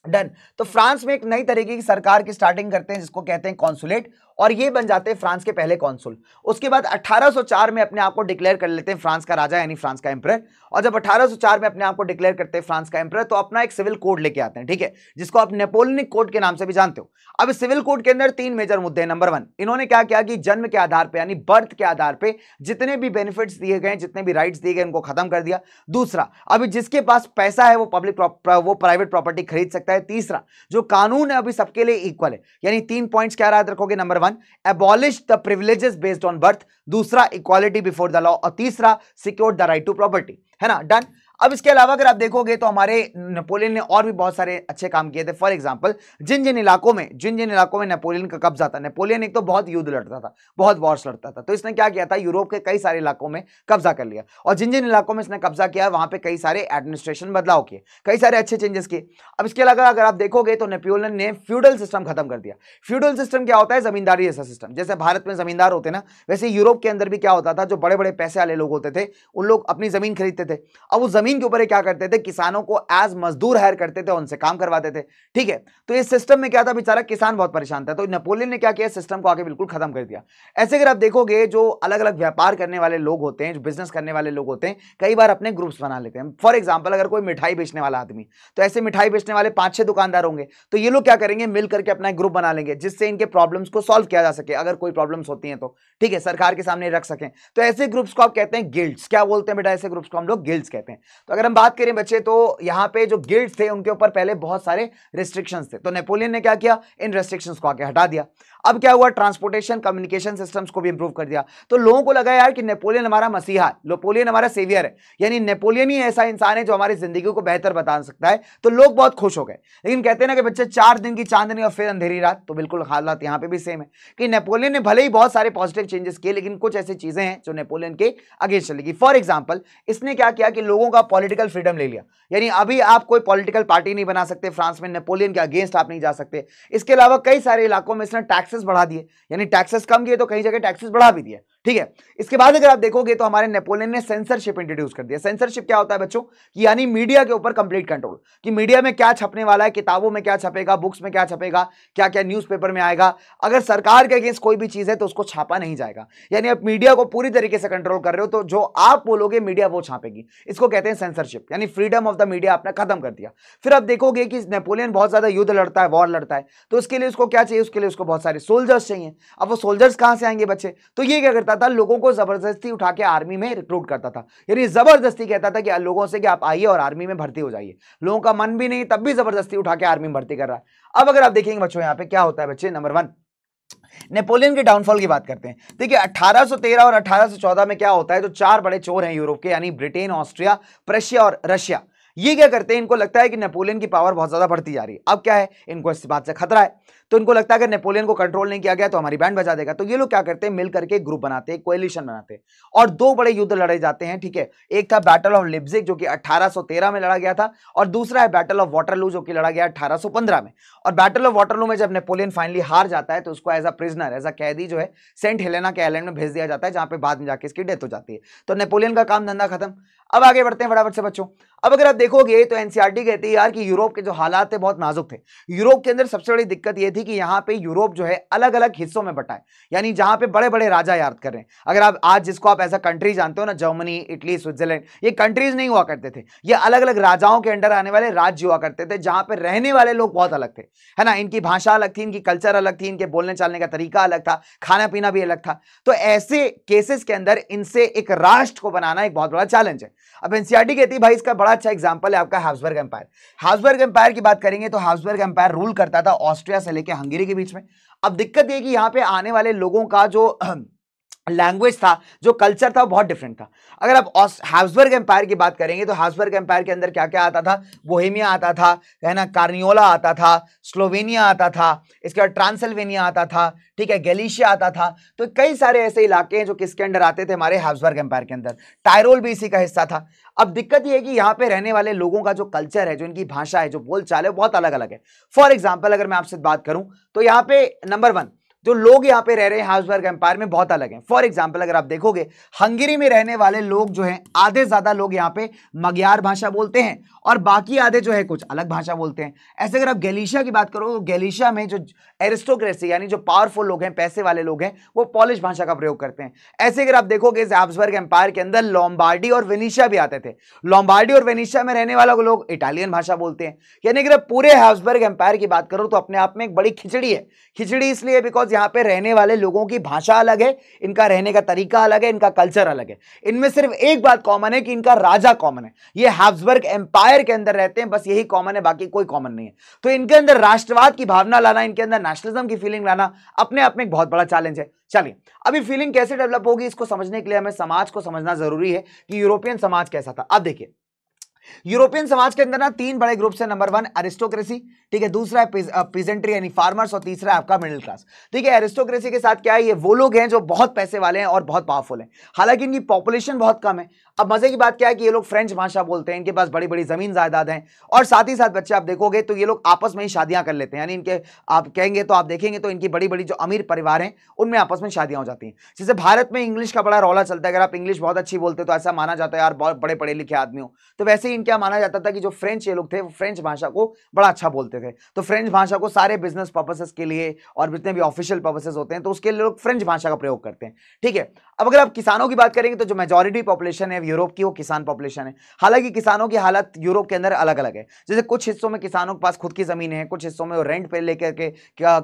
डन तो फ्रांस में एक नई तरीके की सरकार की स्टार्टिंग करते हैं जिसको कहते हैं कॉन्सुलेट और ये बन जाते हैं फ्रांस के पहले कौनसुल उसके बाद 1804 में अपने आप को डिक्लेयर कर लेते हैं फ्रांस का राजा यानी फ्रांस का एम्प्रेयर और जब 1804 में अपने आप को डिक्लेयर करते हैं फ्रांस का एम्प्रेयर तो अपना एक सिविल कोड लेके आते हैं ठीक है जिसको आप नेपोलियनिक कोड के नाम से भी जानते हो अब सिविल कोड के अंदर तीन मेजर मुद्दे नंबर वन इन्होंने क्या किया कि जन्म के आधार पर यानी बर्थ के आधार पर जितने भी बेनिफिट्स दिए गए जितने भी राइट्स दिए गए उनको खत्म कर दिया दूसरा अभी जिसके पास पैसा है वो पब्लिक वो प्राइवेट प्रॉपर्टी खरीद सकता है तीसरा जो कानून है अभी सबके लिए इक्वल है यानी तीन पॉइंट्स क्या रहा रखोगे number one one abolish the privileges based on birth दूसरा इक्वालिटी बिफोर द लॉ और तीसरा secure the right to property है ना डन अब इसके अलावा अगर आप देखोगे तो हमारे नेपोलियन ने और भी बहुत सारे अच्छे काम किए थे फॉर एग्जाम्पल जिन जिन इलाकों में जिन जिन इलाकों में नेपोलियन का कब्जा था नेपोलियन एक तो बहुत युद्ध लड़ता था बहुत वॉर्स लड़ता था तो इसने क्या किया था यूरोप के कई सारे इलाकों में कब्जा कर लिया और जिन जिन इलाकों में इसने कब्जा किया वहां पर कई सारे एडमिनिस्ट्रेशन बदलाव किए कई सारे अच्छे चेंजेस किए अब इसके अलावा अगर आप देखोगे तो नेपोलियन ने फ्यूडल सिस्टम खत्म कर दिया फ्यूडल सिस्टम क्या होता है जमींदारी जैसा सिस्टम जैसे भारत में जमींदार होते ना वैसे यूरोप के अंदर भी क्या होता था जो बड़े बड़े पैसे वाले लोग होते थे उन लोग अपनी जमीन खरीदते थे अब वो जमीन जमीन के ऊपर क्या करते थे किसानों को एज मजदूर हायर करते थे उनसे काम करवाते थे ठीक है तो इस सिस्टम में क्या था बेचारा किसान बहुत परेशान था तो नेपोलियन ने क्या किया सिस्टम को आगे बिल्कुल खत्म कर दिया ऐसे अगर आप देखोगे जो अलग अलग व्यापार करने वाले लोग होते हैं जो बिजनेस करने वाले लोग होते हैं कई बार अपने ग्रुप्स बना लेते हैं फॉर एग्जाम्पल अगर कोई मिठाई बेचने वाला आदमी तो ऐसे मिठाई बेचने वाले पांच छह दुकानदार होंगे तो ये लोग क्या करेंगे मिल करके अपना ग्रुप बना लेंगे जिससे इनके प्रॉब्लम्स को सोल्व किया जा सके अगर कोई प्रॉब्लम्स होती है तो ठीक है सरकार के सामने रख सकें तो ऐसे ग्रुप्स को आप कहते हैं गिल्ड्स क्या बोलते हैं बेटा ऐसे ग्रुप्स को हम लोग गिल्ड्स कहते हैं तो अगर हम बात करें बच्चे तो यहाँ पे जो गिल्ड थे उनके ऊपर पहले बहुत सारे रिस्ट्रिक्शंस थे तो नेपोलियन ने क्या किया इन रिस्ट्रिक्शंस को आके हटा दिया अब क्या हुआ ट्रांसपोर्टेशन कम्युनिकेशन सिस्टम्स को भी इंप्रूव कर दिया तो लोगों को लगा यार कि नेपोलियन हमारा मसीहा है नेपोलियन हमारा सेवियर है यानी नेपोलियन ही ऐसा इंसान है जो हमारी जिंदगी को बेहतर बता सकता है तो लोग बहुत खुश हो गए लेकिन कहते हैं ना कि बच्चे चार दिन की चांदनी और फिर अंधेरी रात तो बिल्कुल हालात यहाँ पे भी सेम है कि नेपोलियन ने भले ही बहुत सारे पॉजिटिव चेंजेस किए लेकिन कुछ ऐसी चीजें हैं जो नेपोलियन के अगेंस्ट चलेगी फॉर एग्जाम्पल इसने क्या किया कि लोगों का आपका पॉलिटिकल फ्रीडम ले लिया यानी अभी आप कोई पॉलिटिकल पार्टी नहीं बना सकते फ्रांस में नेपोलियन के अगेंस्ट आप नहीं जा सकते इसके अलावा कई सारे इलाकों में इसने टैक्सेस बढ़ा दिए यानी टैक्सेस कम किए तो कई जगह टैक्सेस बढ़ा भी दिया ठीक है इसके बाद अगर आप देखोगे तो हमारे नेपोलियन ने सेंसरशिप इंट्रोड्यूस कर दिया सेंसरशिप क्या होता है बच्चों यानी मीडिया के ऊपर कंप्लीट कंट्रोल कि मीडिया में क्या छपने वाला है किताबों में क्या छपेगा बुक्स में क्या छपेगा क्या क्या न्यूज़पेपर में आएगा अगर सरकार के अगेंस्ट कोई भी चीज़ है तो उसको छापा नहीं जाएगा यानी आप मीडिया को पूरी तरीके से कंट्रोल कर रहे हो तो जो आप बोलोगे मीडिया वो छापेगी इसको कहते हैं सेंसरशिप यानी फ्रीडम ऑफ द मीडिया आपने खत्म कर दिया फिर आप देखोगे कि नेपोलियन बहुत ज़्यादा युद्ध लड़ता है वॉर लड़ता है तो उसके लिए उसको क्या चाहिए उसके लिए उसको बहुत सारे सोल्जर्स चाहिए अब वो सोल्जर्स कहां से आएंगे बच्चे तो ये क्या करता करता था लोगों को जबरदस्ती उठा के आर्मी में रिक्रूट करता था यानी जबरदस्ती कहता था कि लोगों से कि आप आइए और आर्मी में भर्ती हो जाइए लोगों का मन भी नहीं तब भी जबरदस्ती उठा के आर्मी में भर्ती कर रहा है अब अगर आप देखेंगे बच्चों यहाँ पे क्या होता है बच्चे नंबर वन नेपोलियन के डाउनफॉल की बात करते हैं देखिए 1813 और 1814 में क्या होता है तो चार बड़े चोर हैं यूरोप के यानी ब्रिटेन ऑस्ट्रिया प्रशिया और रशिया ये क्या करते हैं इनको लगता है कि नेपोलियन की पावर बहुत ज़्यादा बढ़ती जा रही है अब क्या है इनको इस बात से खतरा है तो इनको लगता है अगर नेपोलियन को कंट्रोल नहीं किया गया तो हमारी बैंड बजा देगा तो ये लोग क्या करते हैं मिल करके ग्रुप बनाते हैं कोएलिशन बनाते हैं और दो बड़े युद्ध लड़े जाते हैं ठीक है एक था बैटल ऑफ लिप्जिक जो कि 1813 में लड़ा गया था और दूसरा है बैटल ऑफ वाटरलू जो कि लड़ा गया 1815 में और बैटल ऑफ वाटरलू में जब नेपोलियन फाइनली हार जाता है तो उसको as a prisoner as a कैदी जो है सेंट हेलेना के आइलैंड में भेज दिया जाता है जहां पर बाद में जाकर इसकी डेथ हो जाती है तो नेपोलियन का काम धंधा खत्म अब आगे बढ़ते हैं फटाफट से बच्चों अब अगर आप देखोगे तो एनसीआरटी e कहती है यार कि यूरोप के जो हालात थे बहुत नाजुक थे यूरोप के अंदर सबसे बड़ी दिक्कत ये थी कि यहाँ पे यूरोप जो है अलग अलग हिस्सों में बटा है यानी जहाँ पे बड़े बड़े राजा याद कर रहे हैं अगर आप आज जिसको आप ऐसा कंट्री जानते हो ना जर्मनी इटली स्विट्जरलैंड ये कंट्रीज नहीं हुआ करते थे ये अलग अलग राजाओं के अंडर आने वाले राज्य हुआ करते थे जहाँ पे रहने वाले लोग बहुत अलग थे है ना इनकी भाषा अलग थी इनकी कल्चर अलग थी इनके बोलने चालने का तरीका अलग था खाना पीना भी अलग था तो ऐसे केसेस के अंदर इनसे एक राष्ट्र को बनाना एक बहुत बड़ा चैलेंज है अब एनसीआरटी कहती है भाई इसका बड़ा अच्छा एग्जाम्पल है आपका हाउसबर्ग एम्पायर हाउसबर्ग एम्पायर की बात करेंगे तो हाउसबर्ग एम्पायर रूल करता था ऑस्ट्रिया से लेकर हंगेरी के बीच में अब दिक्कत यह कि यहाँ पे आने वाले लोगों का जो लैंग्वेज था जो कल्चर था वो बहुत डिफरेंट था अगर आप हाउसबर्ग एम्पायर की बात करेंगे तो हाउसबर्ग एम्पायर के अंदर क्या क्या आता था बोहेमिया आता था है ना कार्नियोला आता था स्लोवेनिया आता था इसके बाद ट्रांसल्वेनिया आता था ठीक है गैलीशिया आता था तो कई सारे ऐसे इलाके हैं जो किसके अंडर आते थे हमारे हाउसबर्ग एम्पायर के अंदर टायरोल भी इसी का हिस्सा था अब दिक्कत यह है कि यहाँ पे रहने वाले लोगों का जो कल्चर है जो इनकी भाषा है जो बोल है बहुत अलग अलग है फॉर एग्जाम्पल अगर मैं आपसे बात करूँ तो यहाँ पे नंबर वन जो लोग यहाँ पे रह रहे हैं हाउसबर्ग एम्पायर में बहुत अलग हैं फॉर एग्जाम्पल अगर आप देखोगे हंगरी में रहने वाले लोग जो हैं आधे ज़्यादा लोग यहाँ पे मगयार भाषा बोलते हैं और बाकी आधे जो है कुछ अलग भाषा बोलते हैं ऐसे अगर आप गैलीशिया की बात करो तो गैलीशिया में जो एरिस्टोक्रेसी यानी जो पावरफुल लोग हैं पैसे वाले लोग हैं वो पॉलिश भाषा का प्रयोग करते हैं ऐसे अगर आप देखोगे इस हाउसबर्ग एम्पायर के अंदर लॉम्बार्डी और वेनिशिया भी आते थे लॉम्बार्डी और वेनिशिया में रहने वाले लोग इटालियन भाषा बोलते हैं यानी अगर आप पूरे हाउसबर्ग एम्पायर की बात करो तो अपने आप में एक बड़ी खिचड़ी है खिचड़ी इसलिए बिकॉज यहाँ पे रहने वाले लोगों की भाषा अलग है इनका रहने का तरीका अलग है इनका कल्चर अलग है इनमें सिर्फ एक बात कॉमन है कि इनका राजा कॉमन है ये हैब्सबर्ग एम्पायर के अंदर रहते हैं बस यही कॉमन है बाकी कोई कॉमन नहीं है तो इनके अंदर राष्ट्रवाद की भावना लाना इनके अंदर नेशनलिज्म की फीलिंग लाना अपने आप में एक बहुत बड़ा चैलेंज है चलिए अभी फीलिंग कैसे डेवलप होगी इसको समझने के लिए हमें समाज को समझना जरूरी है कि यूरोपियन समाज कैसा था अब देखिए यूरोपियन समाज के अंदर ना तीन बड़े ग्रुप हैं नंबर वन एरिस्टोक्रेसी ठीक है दूसरा है पीजेंट्री यानी फार्मर्स और तीसरा आपका मिडिल क्लास ठीक है एरिस्टोक्रेसी के साथ क्या है ये वो लोग हैं जो बहुत पैसे वाले हैं और बहुत पावरफुल हैं हालांकि इनकी पॉपुलेशन बहुत कम है अब मजे की बात क्या है कि ये लोग फ्रेंच भाषा बोलते हैं इनके पास बड़ी बड़ी जमीन जायदाद है और साथ ही साथ बच्चे आप देखोगे तो ये लोग आपस में ही शादियां कर लेते हैं यानी इनके आप कहेंगे तो आप देखेंगे तो इनकी बड़ी बड़ी जो अमीर परिवार हैं उनमें आपस में शादियां हो जाती हैं जैसे भारत में इंग्लिश का बड़ा रौला चलता है अगर आप इंग्लिश बहुत अच्छी बोलते हो तो ऐसा माना जाता है यार बहुत बड़े पढ़े लिखे आदमी हो तो वैसे ही इनका माना जाता था कि जो फ्रेंच ये लोग थे वो फ्रेंच भाषा को बड़ा अच्छा बोलते थे तो फ्रेंच भाषा को सारे बिजनेस पर्पसेस के लिए और जितने भी ऑफिशियल पर्पसेस होते हैं तो उसके लिए लोग फ्रेंच भाषा का प्रयोग करते हैं ठीक है अब अगर आप किसानों की बात करेंगे तो जो मेजोरिटी पॉपुलेशन है यूरोप की वो किसान पॉपुलेशन है हालांकि किसानों की हालत यूरोप के अंदर अलग अलग है जैसे कुछ हिस्सों में किसानों के पास खुद की ज़मीन है कुछ हिस्सों में वो रेंट पर लेकर के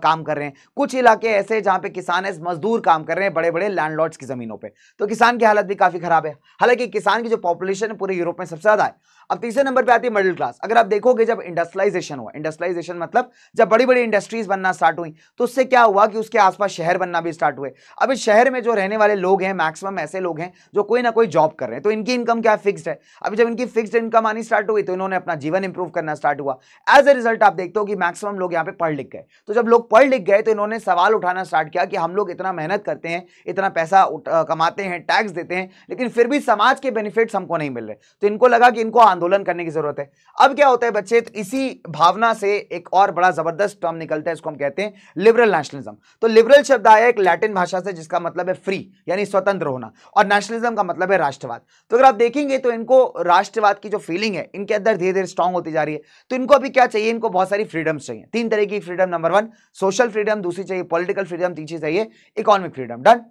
काम कर रहे हैं कुछ इलाके ऐसे जहाँ पे किसान है मजदूर काम कर रहे हैं बड़े बड़े लैंडलॉर्ड्स की ज़मीनों पर तो किसान की हालत भी काफ़ी ख़राब है हालांकि किसान की जो पॉपुलेशन है पूरे यूरोप में सबसे ज़्यादा है अब तीसरे नंबर पे आती है मिडिल क्लास अगर आप देखोगे जब इंडस्ट्रियलाइजेशन हुआ इंडस्ट्रियलाइजेशन मतलब जब बड़ी बड़ी इंडस्ट्रीज बनना स्टार्ट हुई तो उससे क्या हुआ कि उसके आसपास शहर बनना भी स्टार्ट हुए अब इस शहर में जो रहने वाले लोग हैं मैक्सिमम ऐसे लोग हैं जो कोई ना कोई जॉब कर रहे हैं तो इनकी इनकम क्या फिक्स है अभी जब इनकी फिक्सड इनकम आनी स्टार्ट हुई तो इन्होंने अपना जीवन इंप्रूव करना स्टार्ट हुआ एज ए रिजल्ट आप देखते हो कि मैक्सिमम लोग यहाँ पे पढ़ लिख गए तो जब लोग पढ़ लिख गए तो इन्होंने सवाल उठाना स्टार्ट किया कि हम लोग इतना मेहनत करते हैं इतना पैसा कमाते हैं टैक्स देते हैं लेकिन फिर भी समाज के बेनिफिट्स हमको नहीं मिल रहे तो इनको लगा कि इनको आंदोलन करने की जरूरत है अब क्या होता है बच्चे तो इसी भावना से एक और बड़ा जबरदस्त टर्म निकलता है इसको हम कहते हैं लिबरल नेशनलिज्म तो लिबरल शब्द आया एक लैटिन भाषा से जिसका मतलब है फ्री यानी स्वतंत्र होना और नेशनलिज्म का मतलब है राष्ट्रवाद तो अगर आप देखेंगे तो इनको राष्ट्रवाद की जो फीलिंग है इनके अंदर धीरे धीरे स्ट्रांग होती जा रही है तो इनको अभी क्या चाहिए इनको बहुत सारी फ्रीडम्स चाहिए तीन तरह की freedom number one social freedom दूसरी चाहिए पॉलिटिकल फ्रीडम तीसरी चाहिए इकोनॉमिक फ्रीडम डन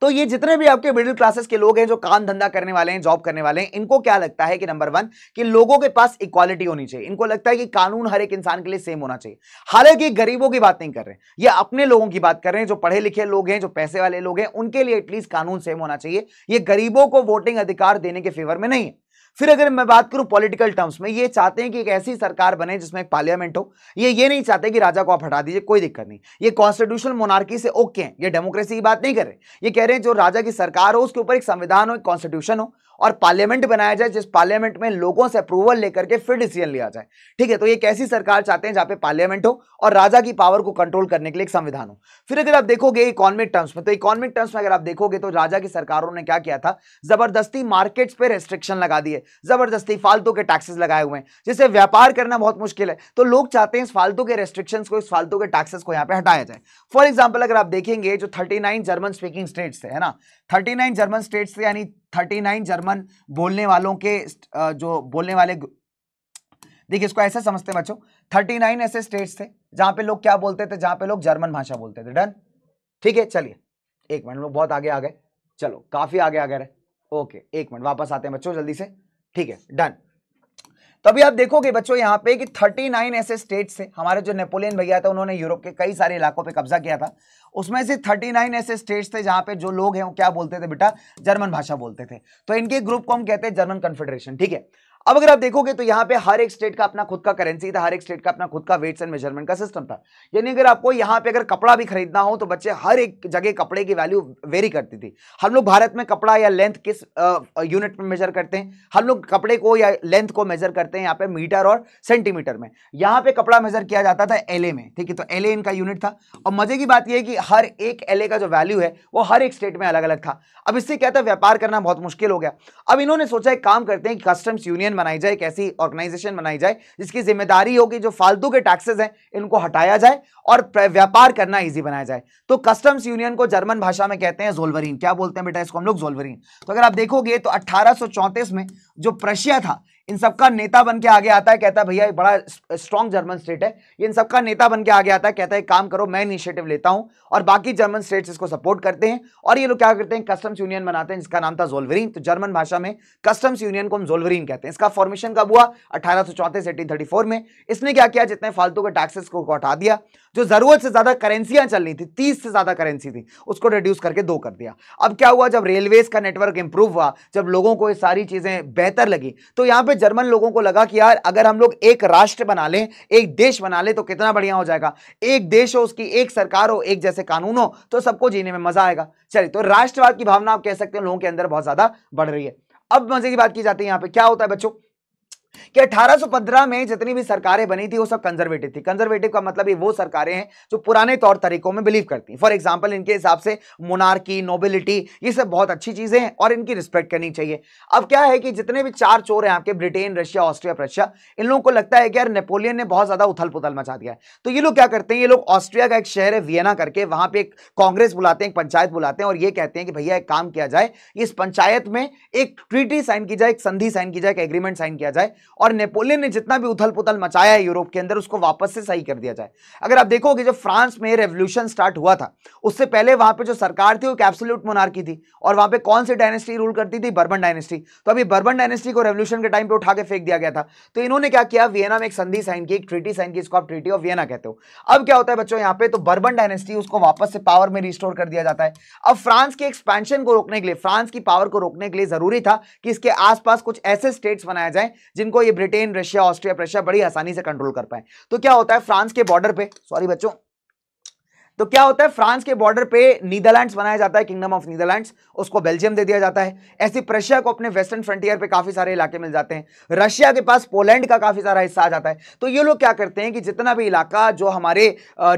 तो ये जितने भी आपके मिडिल क्लासेस के लोग हैं जो काम धंधा करने वाले हैं जॉब करने वाले हैं इनको क्या लगता है कि नंबर वन कि लोगों के पास इक्वालिटी होनी चाहिए इनको लगता है कि कानून हर एक इंसान के लिए सेम होना चाहिए हालांकि गरीबों की बात नहीं कर रहे ये अपने लोगों की बात कर रहे हैं जो पढ़े लिखे लोग हैं जो पैसे वाले लोग हैं उनके लिए एटलीस्ट कानून सेम होना चाहिए ये गरीबों को वोटिंग अधिकार देने के फेवर में नहीं है फिर अगर मैं बात करूं पॉलिटिकल टर्म्स में ये चाहते हैं कि एक ऐसी सरकार बने जिसमें एक पार्लियामेंट हो ये ये नहीं चाहते कि राजा को आप हटा दीजिए कोई दिक्कत नहीं ये कॉन्स्टिट्यूशनल मोनार्की से ओके हैं ये डेमोक्रेसी की बात नहीं कर रहे ये कह रहे हैं जो राजा की सरकार हो उसके ऊपर एक संविधान हो एक कॉन्स्टिट्यूशन हो और पार्लियामेंट बनाया जाए जिस पार्लियामेंट में लोगों से अप्रूवल लेकर के फिर डिसीजन लिया जाए ठीक है तो ये कैसी सरकार चाहते हैं जहां पे पार्लियामेंट हो और राजा की पावर को कंट्रोल करने के लिए एक संविधान हो फिर अगर आप देखोगे इकोनॉमिक टर्म्स में तो इकोनॉमिक टर्म्स में अगर आप देखोगे तो राजा की सरकारों ने क्या किया था जबरदस्ती मार्केट्स पर रेस्ट्रिक्शन लगा दिए जबरदस्ती फालतू के टैक्सेस लगाए हुए हैं जिससे व्यापार करना बहुत मुश्किल है तो लोग चाहते हैं इस फालतू के रेस्ट्रिक्शन को इस फालतू के टैक्सेस को यहाँ पे हटाया जाए फॉर एग्जाम्पल अगर आप देखेंगे जो थर्टी जर्मन स्पीकिंग स्टेट्स है ना थर्टी नाइन जर्मन स्टेट्स यानी थर्टी नाइन जर्मन बोलने वालों के जो बोलने वाले देखिए इसको ऐसे समझते हैं बच्चों थर्टी नाइन ऐसे स्टेट्स थे जहां पे लोग क्या बोलते थे जहां पे लोग जर्मन भाषा बोलते थे डन ठीक है चलिए एक मिनट लोग बहुत आगे आ गए चलो काफी आगे आ गए ओके एक मिनट वापस आते हैं बच्चों जल्दी से ठीक है डन तो अभी आप देखोगे बच्चों यहाँ पे कि 39 ऐसे स्टेट्स थे हमारे जो नेपोलियन भैया थे उन्होंने यूरोप के कई सारे इलाकों पे कब्जा किया था उसमें से 39 ऐसे स्टेट्स थे जहाँ पे जो लोग हैं वो क्या बोलते थे बेटा जर्मन भाषा बोलते थे तो इनके ग्रुप को हम कहते हैं जर्मन कन्फेडरेशन ठीक है अब अगर आप देखोगे तो यहां पे हर एक स्टेट का अपना खुद का करेंसी था हर एक स्टेट का अपना खुद का वेट्स एंड मेजरमेंट का सिस्टम था यानी अगर आपको यहां पे अगर कपड़ा भी खरीदना हो तो बच्चे हर एक जगह कपड़े की वैल्यू वेरी करती थी हम लोग भारत में कपड़ा या लेंथ किस यूनिट में मेजर करते हैं हम लोग कपड़े को या लेंथ को मेजर करते हैं यहाँ पे मीटर और सेंटीमीटर में यहाँ पे कपड़ा मेजर किया जाता था एल में ठीक है तो एल इनका यूनिट था और मजे की बात यह है कि हर एक एल का जो वैल्यू है वो हर एक स्टेट में अलग अलग था अब इससे क्या था व्यापार करना बहुत मुश्किल हो गया अब इन्होंने सोचा एक काम करते हैं कस्टम्स यूनियन यूनियन बनाई जाए एक ऐसी ऑर्गेनाइजेशन बनाई जाए जिसकी जिम्मेदारी होगी जो फालतू के टैक्सेस हैं इनको हटाया जाए और व्यापार करना ईजी बनाया जाए तो कस्टम्स यूनियन को जर्मन भाषा में कहते हैं जोलवरीन क्या बोलते हैं बेटा इसको हम लोग जोलवरीन तो अगर आप देखोगे तो अट्ठारह में जो प्रशिया था इन सबका नेता बन के आगे आता है कहता है भैया बड़ा स्ट्रॉन्ग जर्मन स्टेट है ये इन सबका नेता बन के आगे आता है कहता है काम करो मैं इनिशिएटिव लेता हूं और बाकी जर्मन स्टेट्स इसको सपोर्ट करते हैं और ये लोग क्या करते हैं कस्टम्स यूनियन बनाते हैं जिसका नाम था जोलवरीन तो जर्मन भाषा में कस्टम्स यूनियन को हम जोलवरीन कहते हैं इसका फॉर्मेशन कब हुआ अठारह सौ में इसने क्या किया जितने फालतू के टैक्सेस को हटा दिया जो जरूरत से ज्यादा करेंसियां चल रही थी तीस से ज्यादा करेंसी थी उसको रिड्यूस करके दो कर दिया अब क्या हुआ जब रेलवेज का नेटवर्क इंप्रूव हुआ जब लोगों को ये सारी चीजें बेहतर लगी तो यहां पे जर्मन लोगों को लगा कि यार अगर हम लोग एक राष्ट्र बना लें एक देश बना लें तो कितना बढ़िया हो जाएगा एक देश हो उसकी एक सरकार हो एक जैसे कानून हो तो सबको जीने में मजा आएगा चलिए तो राष्ट्रवाद की भावना आप कह सकते हैं लोगों के अंदर बहुत ज्यादा बढ़ रही है अब मजे की बात की जाती है यहाँ पे क्या होता है बच्चों कि 1815 में जितनी भी सरकारें बनी थी वो सब कंजर्वेटिव थी कंजर्वेटिव का मतलब ये वो सरकारें हैं जो पुराने तौर तरीकों में बिलीव करती फॉर एग्जाम्पल इनके हिसाब से मोनार्की नोबिलिटी ये सब बहुत अच्छी चीज़ें हैं और इनकी रिस्पेक्ट करनी चाहिए अब क्या है कि जितने भी चार चोर हैं आपके ब्रिटेन रशिया ऑस्ट्रिया प्रशिया इन लोगों को लगता है कि यार नेपोलियन ने बहुत ज़्यादा उथल पुथल मचा दिया है तो ये लोग क्या करते हैं ये लोग ऑस्ट्रिया का एक शहर है वियना करके वहां पर एक कांग्रेस बुलाते हैं एक पंचायत बुलाते हैं और ये कहते हैं कि भैया एक काम किया जाए इस पंचायत में एक ट्रीटी साइन की जाए एक संधि साइन की जाए एक एग्रीमेंट साइन किया जाए और नेपोलियन ने जितना भी उथल पुथल मचाया है यूरोप के अंदर उसको वापस से सही कर दिया जाए अगर आप देखोगे जब फ्रांस में रेवोल्यूशन स्टार्ट हुआ था उससे पहले वहां पर जो सरकार थी वो कैप्सुलट मोनार्की थी और वहां पर कौन सी डायनेस्टी रूल करती थी बर्बन डायनेस्टी तो अभी बर्बन डायनेस्टी को रेवोल्यूशन के टाइम पर उठाकर फेंक दिया गया था तो इन्होंने क्या किया वियना में एक संधि साइन की एक ट्रीटी साइन की इसको आप ट्रीटी ऑफ वियना कहते हो अब क्या होता है बच्चों यहाँ पे तो बर्बन डायनेस्टी उसको वापस से पावर में रिस्टोर कर दिया जाता है अब फ्रांस के एक्सपेंशन को रोकने के लिए फ्रांस की पावर को रोकने के लिए जरूरी था कि इसके आसपास कुछ ऐसे स्टेट्स बनाए जाएं जिन जिनको ये ब्रिटेन रशिया ऑस्ट्रिया प्रशिया बड़ी आसानी से कंट्रोल कर पाए तो क्या होता है फ्रांस के बॉर्डर पे सॉरी बच्चों तो क्या होता है फ्रांस के बॉर्डर पे नीदरलैंड्स बनाया जाता है किंगडम ऑफ नीदरलैंड्स उसको बेल्जियम दे दिया जाता है ऐसी प्रशिया को अपने वेस्टर्न फ्रंटियर पे काफी सारे इलाके मिल जाते हैं रशिया के पास पोलैंड का काफी सारा हिस्सा आ जाता है तो ये लोग क्या करते हैं कि जितना भी इलाका जो हमारे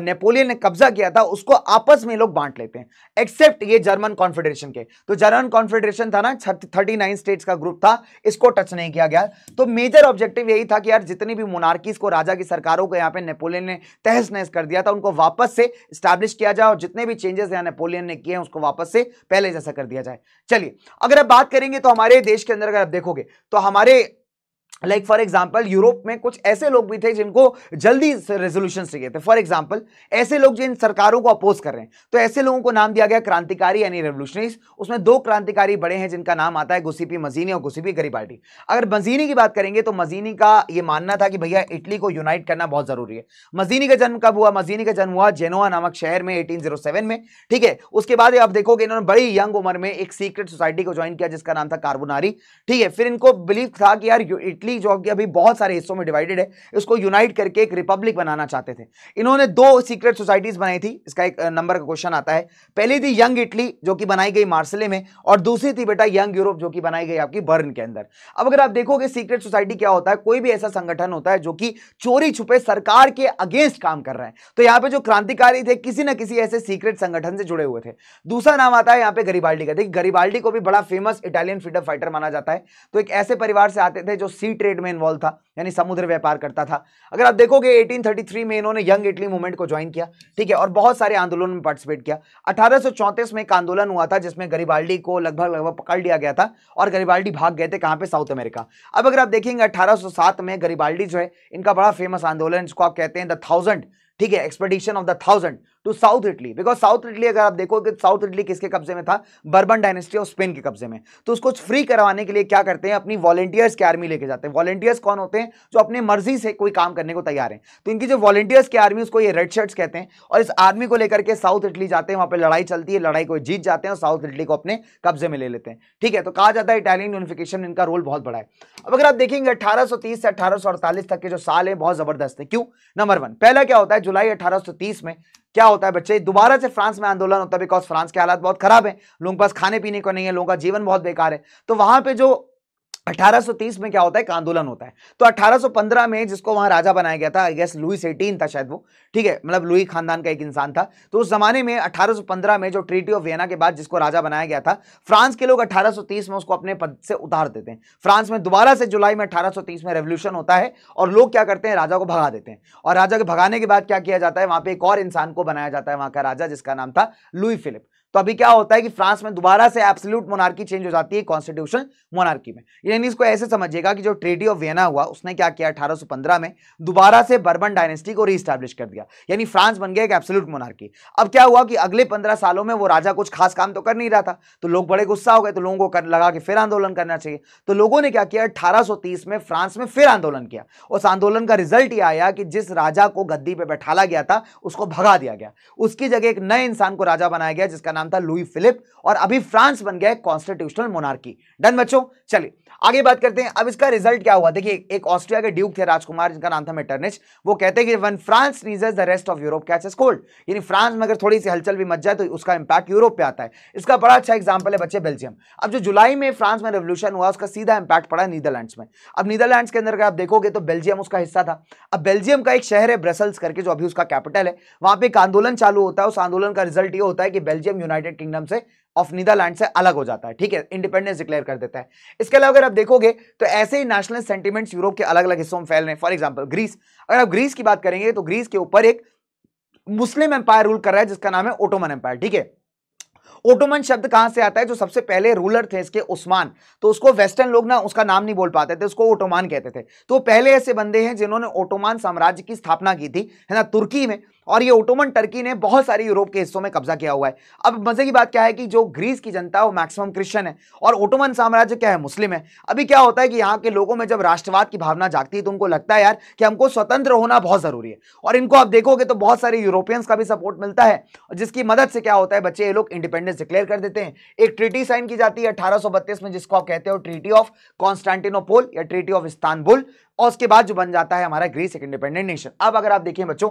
नेपोलियन ने कब्जा किया था उसको आपस में लोग बांट लेते हैं एक्सेप्ट ये जर्मन कॉन्फेडरेशन के तो जर्मन कॉन्फेडरेशन था ना थर्टी नाइन स्टेट्स का ग्रुप था इसको टच नहीं किया गया तो मेजर ऑब्जेक्टिव यही था कि यार जितनी भी मोनार्कीज को राजा की सरकारों को यहाँ पे नेपोलियन ने तहस नहस कर दिया था उनको वापस से स्टैब्लिश किया जाए और जितने भी चेंजेस यहाँ नेपोलियन ने किए हैं उसको वापस से पहले जैसा कर दिया जाए चलिए अगर आप बात करेंगे तो हमारे देश के अंदर अगर आप देखोगे तो हमारे लाइक फॉर एग्जाम्पल यूरोप में कुछ ऐसे लोग भी थे जिनको जल्दी रेजोल्यूशन चाहिए थे फॉर एग्जाम्पल ऐसे लोग जिन सरकारों को अपोज कर रहे हैं तो ऐसे लोगों को नाम दिया गया क्रांतिकारी यानी रेवोल्यूशनरीज उसमें दो क्रांतिकारी बड़े हैं जिनका नाम आता है गुसीपी मजीनी और गुसीपी पार्टी अगर मजीनी की बात करेंगे तो मजीनी का ये मानना था कि भैया इटली को यूनाइट करना बहुत जरूरी है मजीनी का जन्म कब हुआ मजीनी का जन्म हुआ जेनोआ नामक शहर में एटीन oh में ठीक है उसके बाद आप देखोगे इन्होंने बड़ी यंग उम्र में एक सीक्रेट सोसाइटी को ज्वाइन किया जिसका नाम था कार्बोनारी ठीक है फिर इनको बिलीव था कि यार इटली जो कि अभी बहुत सारे हिस्सों में डिवाइडेड है इसको यूनाइट करके एक रिपब्लिक बनाना चाहते थे इन्होंने दो सीक्रेट सोसाइटीज बनाई थी इसका एक नंबर का क्वेश्चन आता है पहली थी यंग इटली जो कि बनाई गई मार्सले में और दूसरी थी बेटा यंग यूरोप जो कि बनाई गई आपकी बर्न के अंदर अब अगर आप देखोगे सीक्रेट सोसाइटी क्या होता है कोई भी ऐसा संगठन होता है जो कि चोरी छुपे सरकार के अगेंस्ट काम कर रहे हैं तो यहाँ पे जो क्रांतिकारी थे किसी न किसी ऐसे सीक्रेट संगठन से जुड़े हुए थे दूसरा नाम आता है यहाँ पे गरीबाल्डी का देखिए गरीबाल्डी को भी बड़ा फेमस इटालियन फ्रीडम फाइटर माना जाता है तो एक ऐसे परिवार से आते थे जो सी सी ट्रेड में इन्वॉल्व था यानी समुद्र व्यापार करता था अगर आप देखोगे 1833 में इन्होंने यंग इटली मूवमेंट को ज्वाइन किया ठीक है और बहुत सारे आंदोलन में पार्टिसिपेट किया अठारह में एक आंदोलन हुआ था जिसमें गरीबाल्डी को लगभग लगभग पकड़ लिया गया था और गरीबाल्डी भाग गए थे कहाँ पे साउथ अमेरिका अब अगर आप देखेंगे अठारह में गरीबाल्डी जो है इनका बड़ा फेमस आंदोलन जिसको आप कहते हैं द थाउजेंड ठीक है expedition of the thousand to south Italy because south Italy अगर आप देखो कि साउथ इटली किसके कब्जे में था बर्बन डायनेस्टी ऑफ स्पेन के कब्जे में तो उसको फ्री करवाने के लिए क्या करते हैं अपनी वॉलेंटियर्स की आर्मी लेके जाते हैं वॉलेंटियर्स कौन होते हैं जो अपने मर्जी से कोई काम करने को तैयार है तो इनकी जो वॉलेंटियर्स की आर्मी उसको ये रेड शर्ट्स कहते हैं और इस आर्मी को लेकर के साउथ इटली जाते हैं वहाँ पर लड़ाई चलती है लड़ाई को जीत जाते हैं और साउथ इटली को अपने कब्जे में ले लेते हैं ठीक है तो कहा जाता है इटालियन यूनिफिकेशन इनका रोल बहुत बड़ा है अब अगर आप देखेंगे अठारह से अठारह तक के जो साल है बहुत जबरदस्त है क्यों नंबर वन पहला क्या होता है जुलाई अठारह में क्या होता है बच्चे दोबारा से फ्रांस में आंदोलन होता है बिकॉज फ्रांस के हालात बहुत खराब है लोगों के पास खाने पीने को नहीं है लोगों का जीवन बहुत बेकार है तो वहां पर जो 1830 में क्या होता है एक आंदोलन होता है तो 1815 में जिसको वहां राजा बनाया गया था आई गेस लुईस एटीन था शायद वो ठीक है मतलब लुई खानदान का एक इंसान था तो उस जमाने में 1815 में जो ट्रीटी ऑफ वियना के बाद जिसको राजा बनाया गया था फ्रांस के लोग 1830 में उसको अपने पद से उतार देते हैं फ्रांस में दोबारा से जुलाई में अठारह में रेवोल्यूशन होता है और लोग क्या करते हैं राजा को भगा देते हैं और राजा के भगाने के बाद क्या किया जाता है वहां पर एक और इंसान को बनाया जाता है वहां का राजा जिसका नाम था लुई फिलिप तो अभी क्या होता है कि फ्रांस में दोबारा से एब्सोल्यूट मोनार्की चेंज हो जाती है कॉन्स्टिट्यूशन मोनार्की में यानी इसको ऐसे समझिएगा कि जो ट्रेडी ऑफ वियना हुआ उसने क्या किया 1815 में दोबारा से बर्बन डायनेस्टी को रीस्टैब्लिश कर दिया यानी फ्रांस बन गया एक एब्सोल्यूट मोनार्की अब क्या हुआ कि अगले पंद्रह सालों में वो राजा कुछ खास काम तो कर नहीं रहा था तो लोग बड़े गुस्सा हो गए तो लोगों को लगा कि फिर आंदोलन करना चाहिए तो लोगों ने क्या किया अठारह में फ्रांस में फिर आंदोलन किया उस आंदोलन का रिजल्ट यह आया कि जिस राजा को गद्दी पर बैठाला गया था उसको भगा दिया गया उसकी जगह एक नए इंसान को राजा बनाया गया जिसका नाम नाम था लुई फिलिप और अभी फ्रांस बन गया है कॉन्स्टिट्यूशनल मोनार्की डन बच्चों चलिए आगे बात करते हैं अब इसका रिजल्ट क्या हुआ देखिए एक ऑस्ट्रिया के ड्यूक थे राजकुमार जिनका नाम था मेटरनिच वो कहते हैं कि वन फ्रांस रीजेज the rest of Europe catches cold यानी फ्रांस में अगर थोड़ी सी हलचल भी मच जाए तो उसका इंपैक्ट यूरोप पे आता है इसका बड़ा अच्छा एग्जाम्पल है बच्चे बेल्जियम अब जो जुलाई में फ्रांस में रेवोल्यूशन हुआ उसका सीधा इंपैक्ट पड़ा नीदरलैंड्स में अब नीदरलैंड्स के अंदर अगर आप देखोगे तो बेल्जियम उसका हिस्सा था अब बेल्जियम का एक शहर है ब्रसल्स करके जो अभी उसका कैपिटल है वहां पर एक आंदोलन चालू होता है उस आंदोलन का रिजल्ट ये होता है कि बेल्जियम यूनाइटेड किंगडम से ऑफ नीदरलैंड से अलग हो जाता है ठीक है इंडिपेंडेंस डिक्लेयर कर देता है इसके अलावा अगर आप देखोगे तो ऐसे ही नेशनल सेंटीमेंट्स यूरोप के अलग अलग हिस्सों में फैल रहे हैं फॉर एग्जाम्पल ग्रीस अगर आप ग्रीस की बात करेंगे तो ग्रीस के ऊपर एक मुस्लिम एम्पायर रूल कर रहा है जिसका नाम है ओटोमन एम्पायर ठीक है ओटोमन शब्द कहां से आता है जो सबसे पहले रूलर थे इसके उस्मान तो उसको वेस्टर्न लोग ना उसका नाम नहीं बोल पाते थे उसको ओटोमान कहते थे तो पहले ऐसे बंदे हैं जिन्होंने ओटोमान साम्राज्य की स्थापना की थी है ना तुर्की में और ये ओटोमन टर्की ने बहुत सारे यूरोप के हिस्सों में कब्जा किया हुआ है अब मजे की बात क्या है कि जो ग्रीस की जनता है वो मैक्सिमम क्रिश्चियन है और ओटोमन साम्राज्य क्या है मुस्लिम है अभी क्या होता है कि यहाँ के लोगों में जब राष्ट्रवाद की भावना जागती है तो उनको लगता है यार कि हमको स्वतंत्र होना बहुत ज़रूरी है और इनको आप देखोगे तो बहुत सारे यूरोपियंस का भी सपोर्ट मिलता है जिसकी मदद से क्या होता है बच्चे ये लोग इंडिपेंडेंस डिक्लेयर कर देते हैं एक ट्रीटी साइन की जाती है अठारह में जिसको आप कहते हो ट्रीटी ऑफ कॉन्स्टेंटिनोपोल या ट्रीटी ऑफ इस्तानबुल और उसके बाद जो बन जाता है हमारा ग्रीस एक इंडिपेंडेंट नेशन अब अगर आप देखें बच्चों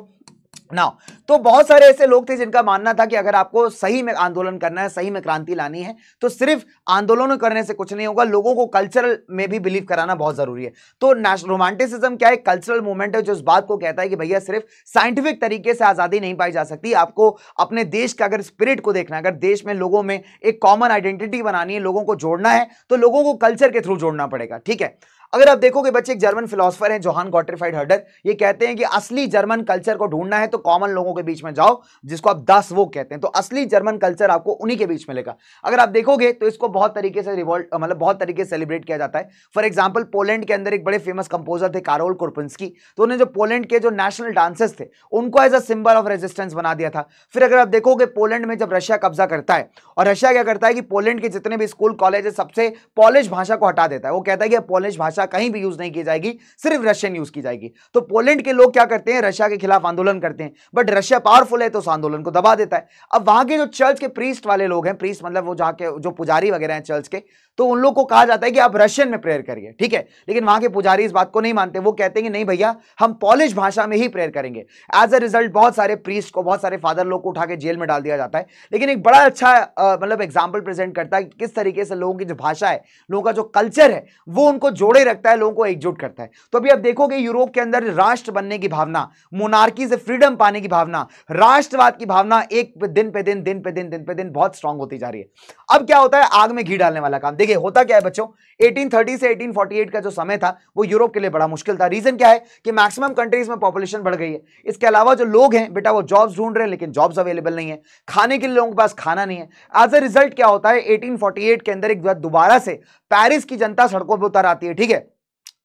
ना तो बहुत सारे ऐसे लोग थे जिनका मानना था कि अगर आपको सही में आंदोलन करना है सही में क्रांति लानी है तो सिर्फ आंदोलन करने से कुछ नहीं होगा लोगों को कल्चरल में भी बिलीव कराना बहुत जरूरी है तो रोमांटिसिज्म क्या है कल्चरल मूवमेंट है जो इस बात को कहता है कि भैया सिर्फ साइंटिफिक तरीके से आज़ादी नहीं पाई जा सकती आपको अपने देश का अगर स्पिरिट को देखना है अगर देश में लोगों में एक कॉमन आइडेंटिटी बनानी है लोगों को जोड़ना है तो लोगों को कल्चर के थ्रू जोड़ना पड़ेगा ठीक है अगर आप देखोगे बच्चे एक जर्मन फिलोसफर हैं जोहान गॉटरीफाइड हर्डर ये कहते हैं कि असली जर्मन कल्चर को ढूंढना है तो कॉमन लोगों के बीच में जाओ जिसको आप दस वो कहते हैं तो असली जर्मन कल्चर आपको उन्हीं के बीच में लेगा अगर आप देखोगे तो इसको बहुत तरीके से रिवॉल्ट मतलब बहुत तरीके से सेलिब्रेट किया जाता है फॉर एग्जाम्पल पोलैंड के अंदर एक बड़े फेमस कंपोजर थे कारोल कुरपंस तो उन्हें जो पोलैंड के जो नेशनल डांसेस थे उनको as a symbol of resistance बना दिया था फिर अगर आप देखोगे पोलैंड में जब रशिया कब्जा करता है और रशिया क्या करता है कि पोलैंड के जितने भी स्कूल कॉलेज सबसे पॉलिश भाषा को हटा देता है वो कहता है कि पॉलिश भाषा भाषा कहीं भी यूज नहीं की जाएगी सिर्फ रशियन यूज की जाएगी तो पोलैंड के लोग क्या करते हैं रशिया के खिलाफ आंदोलन करते हैं बट रशिया पावरफुल है तो उस आंदोलन को दबा देता है अब वहां के जो चर्च के प्रीस्ट वाले लोग हैं प्रीस्ट मतलब वो जाके जो पुजारी वगैरह हैं चर्च के तो उन लोग को कहा जाता है कि आप रशियन में प्रेयर करिए ठीक है लेकिन वहां के पुजारी इस बात को नहीं मानते वो कहते हैं कि नहीं भैया हम पॉलिश भाषा में ही प्रेयर करेंगे एज अ रिजल्ट बहुत सारे प्रीस्ट को बहुत सारे फादर लोग को उठा के जेल में डाल दिया जाता है लेकिन एक बड़ा अच्छा मतलब एग्जाम्पल प्रेजेंट करता है कि किस तरीके से लोगों की जो भाषा है लोगों का जो कल्चर है वो उनको जोड़े रखता है लोगों को एकजुट करता है तो अभी आप देखोगे यूरोप के अंदर राष्ट्र बनने की भावना मोनार्की से फ्रीडम पाने की भावना राष्ट्रवाद की भावना एक दिन पे दिन दिन पे दिन दिन पे दिन बहुत स्ट्रांग होती जा रही है अब क्या होता है आग में घी डालने वाला काम देखिए होता क्या है बच्चों एटीन से एटीन का जो समय था वो यूरोप के लिए बड़ा मुश्किल था रीजन क्या है कि मैक्सिमम कंट्रीज में पॉपुलेशन बढ़ गई है इसके अलावा जो लोग हैं बेटा वो जॉब्स ढूंढ रहे हैं लेकिन जॉब्स अवेलेबल नहीं है खाने के लिए लोगों के पास खाना नहीं है एज अ रिजल्ट क्या होता है एटीन के अंदर एक दोबारा से पेरिस की जनता सड़कों पर उतर आती है ठीक है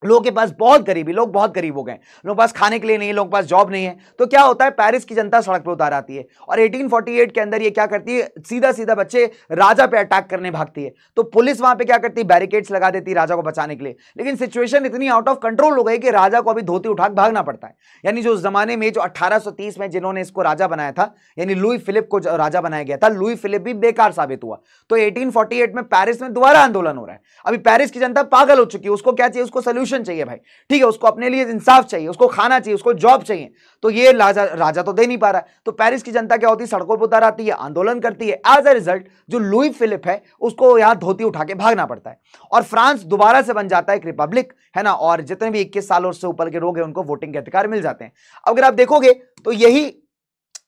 लोगों के पास बहुत गरीबी लोग बहुत गरीब हो गए लोगों के पास खाने के लिए नहीं है लोगों के पास जॉब नहीं है तो क्या होता है पेरिस की जनता सड़क पर उतार आती है और 1848 के अंदर ये क्या करती है सीधा सीधा बच्चे राजा पे अटैक करने भागती है तो पुलिस वहां पे क्या करती है बैरिकेड्स लगा देती है राजा को बचाने के लिए लेकिन सिचुएशन इतनी आउट ऑफ कंट्रोल हो गई कि राजा को अभी धोती उठाकर भागना पड़ता है यानी जो जमाने में जो अट्ठारह में जिन्होंने इसको राजा बनाया था यानी लुई फिलिप को राजा बनाया गया था लुई फिलिप भी बेकार साबित हुआ तो एटीन में पैरिस में दोबारा आंदोलन हो रहा है अभी पैरिस की जनता पागल हो चुकी है उसको क्या चाहिए उसको सोल्यूशन सोल्यूशन चाहिए भाई ठीक है उसको अपने लिए इंसाफ चाहिए उसको खाना चाहिए उसको जॉब चाहिए तो ये राजा तो दे नहीं पा रहा है तो पेरिस की जनता क्या होती है सड़कों पर उतर आती है आंदोलन करती है एज अ रिजल्ट जो लुई फिलिप है उसको यहाँ धोती उठा के भागना पड़ता है और फ्रांस दोबारा से बन जाता है एक रिपब्लिक है ना और जितने भी इक्कीस साल और से ऊपर के लोग हैं उनको वोटिंग के अधिकार मिल जाते हैं अगर आप देखोगे तो यही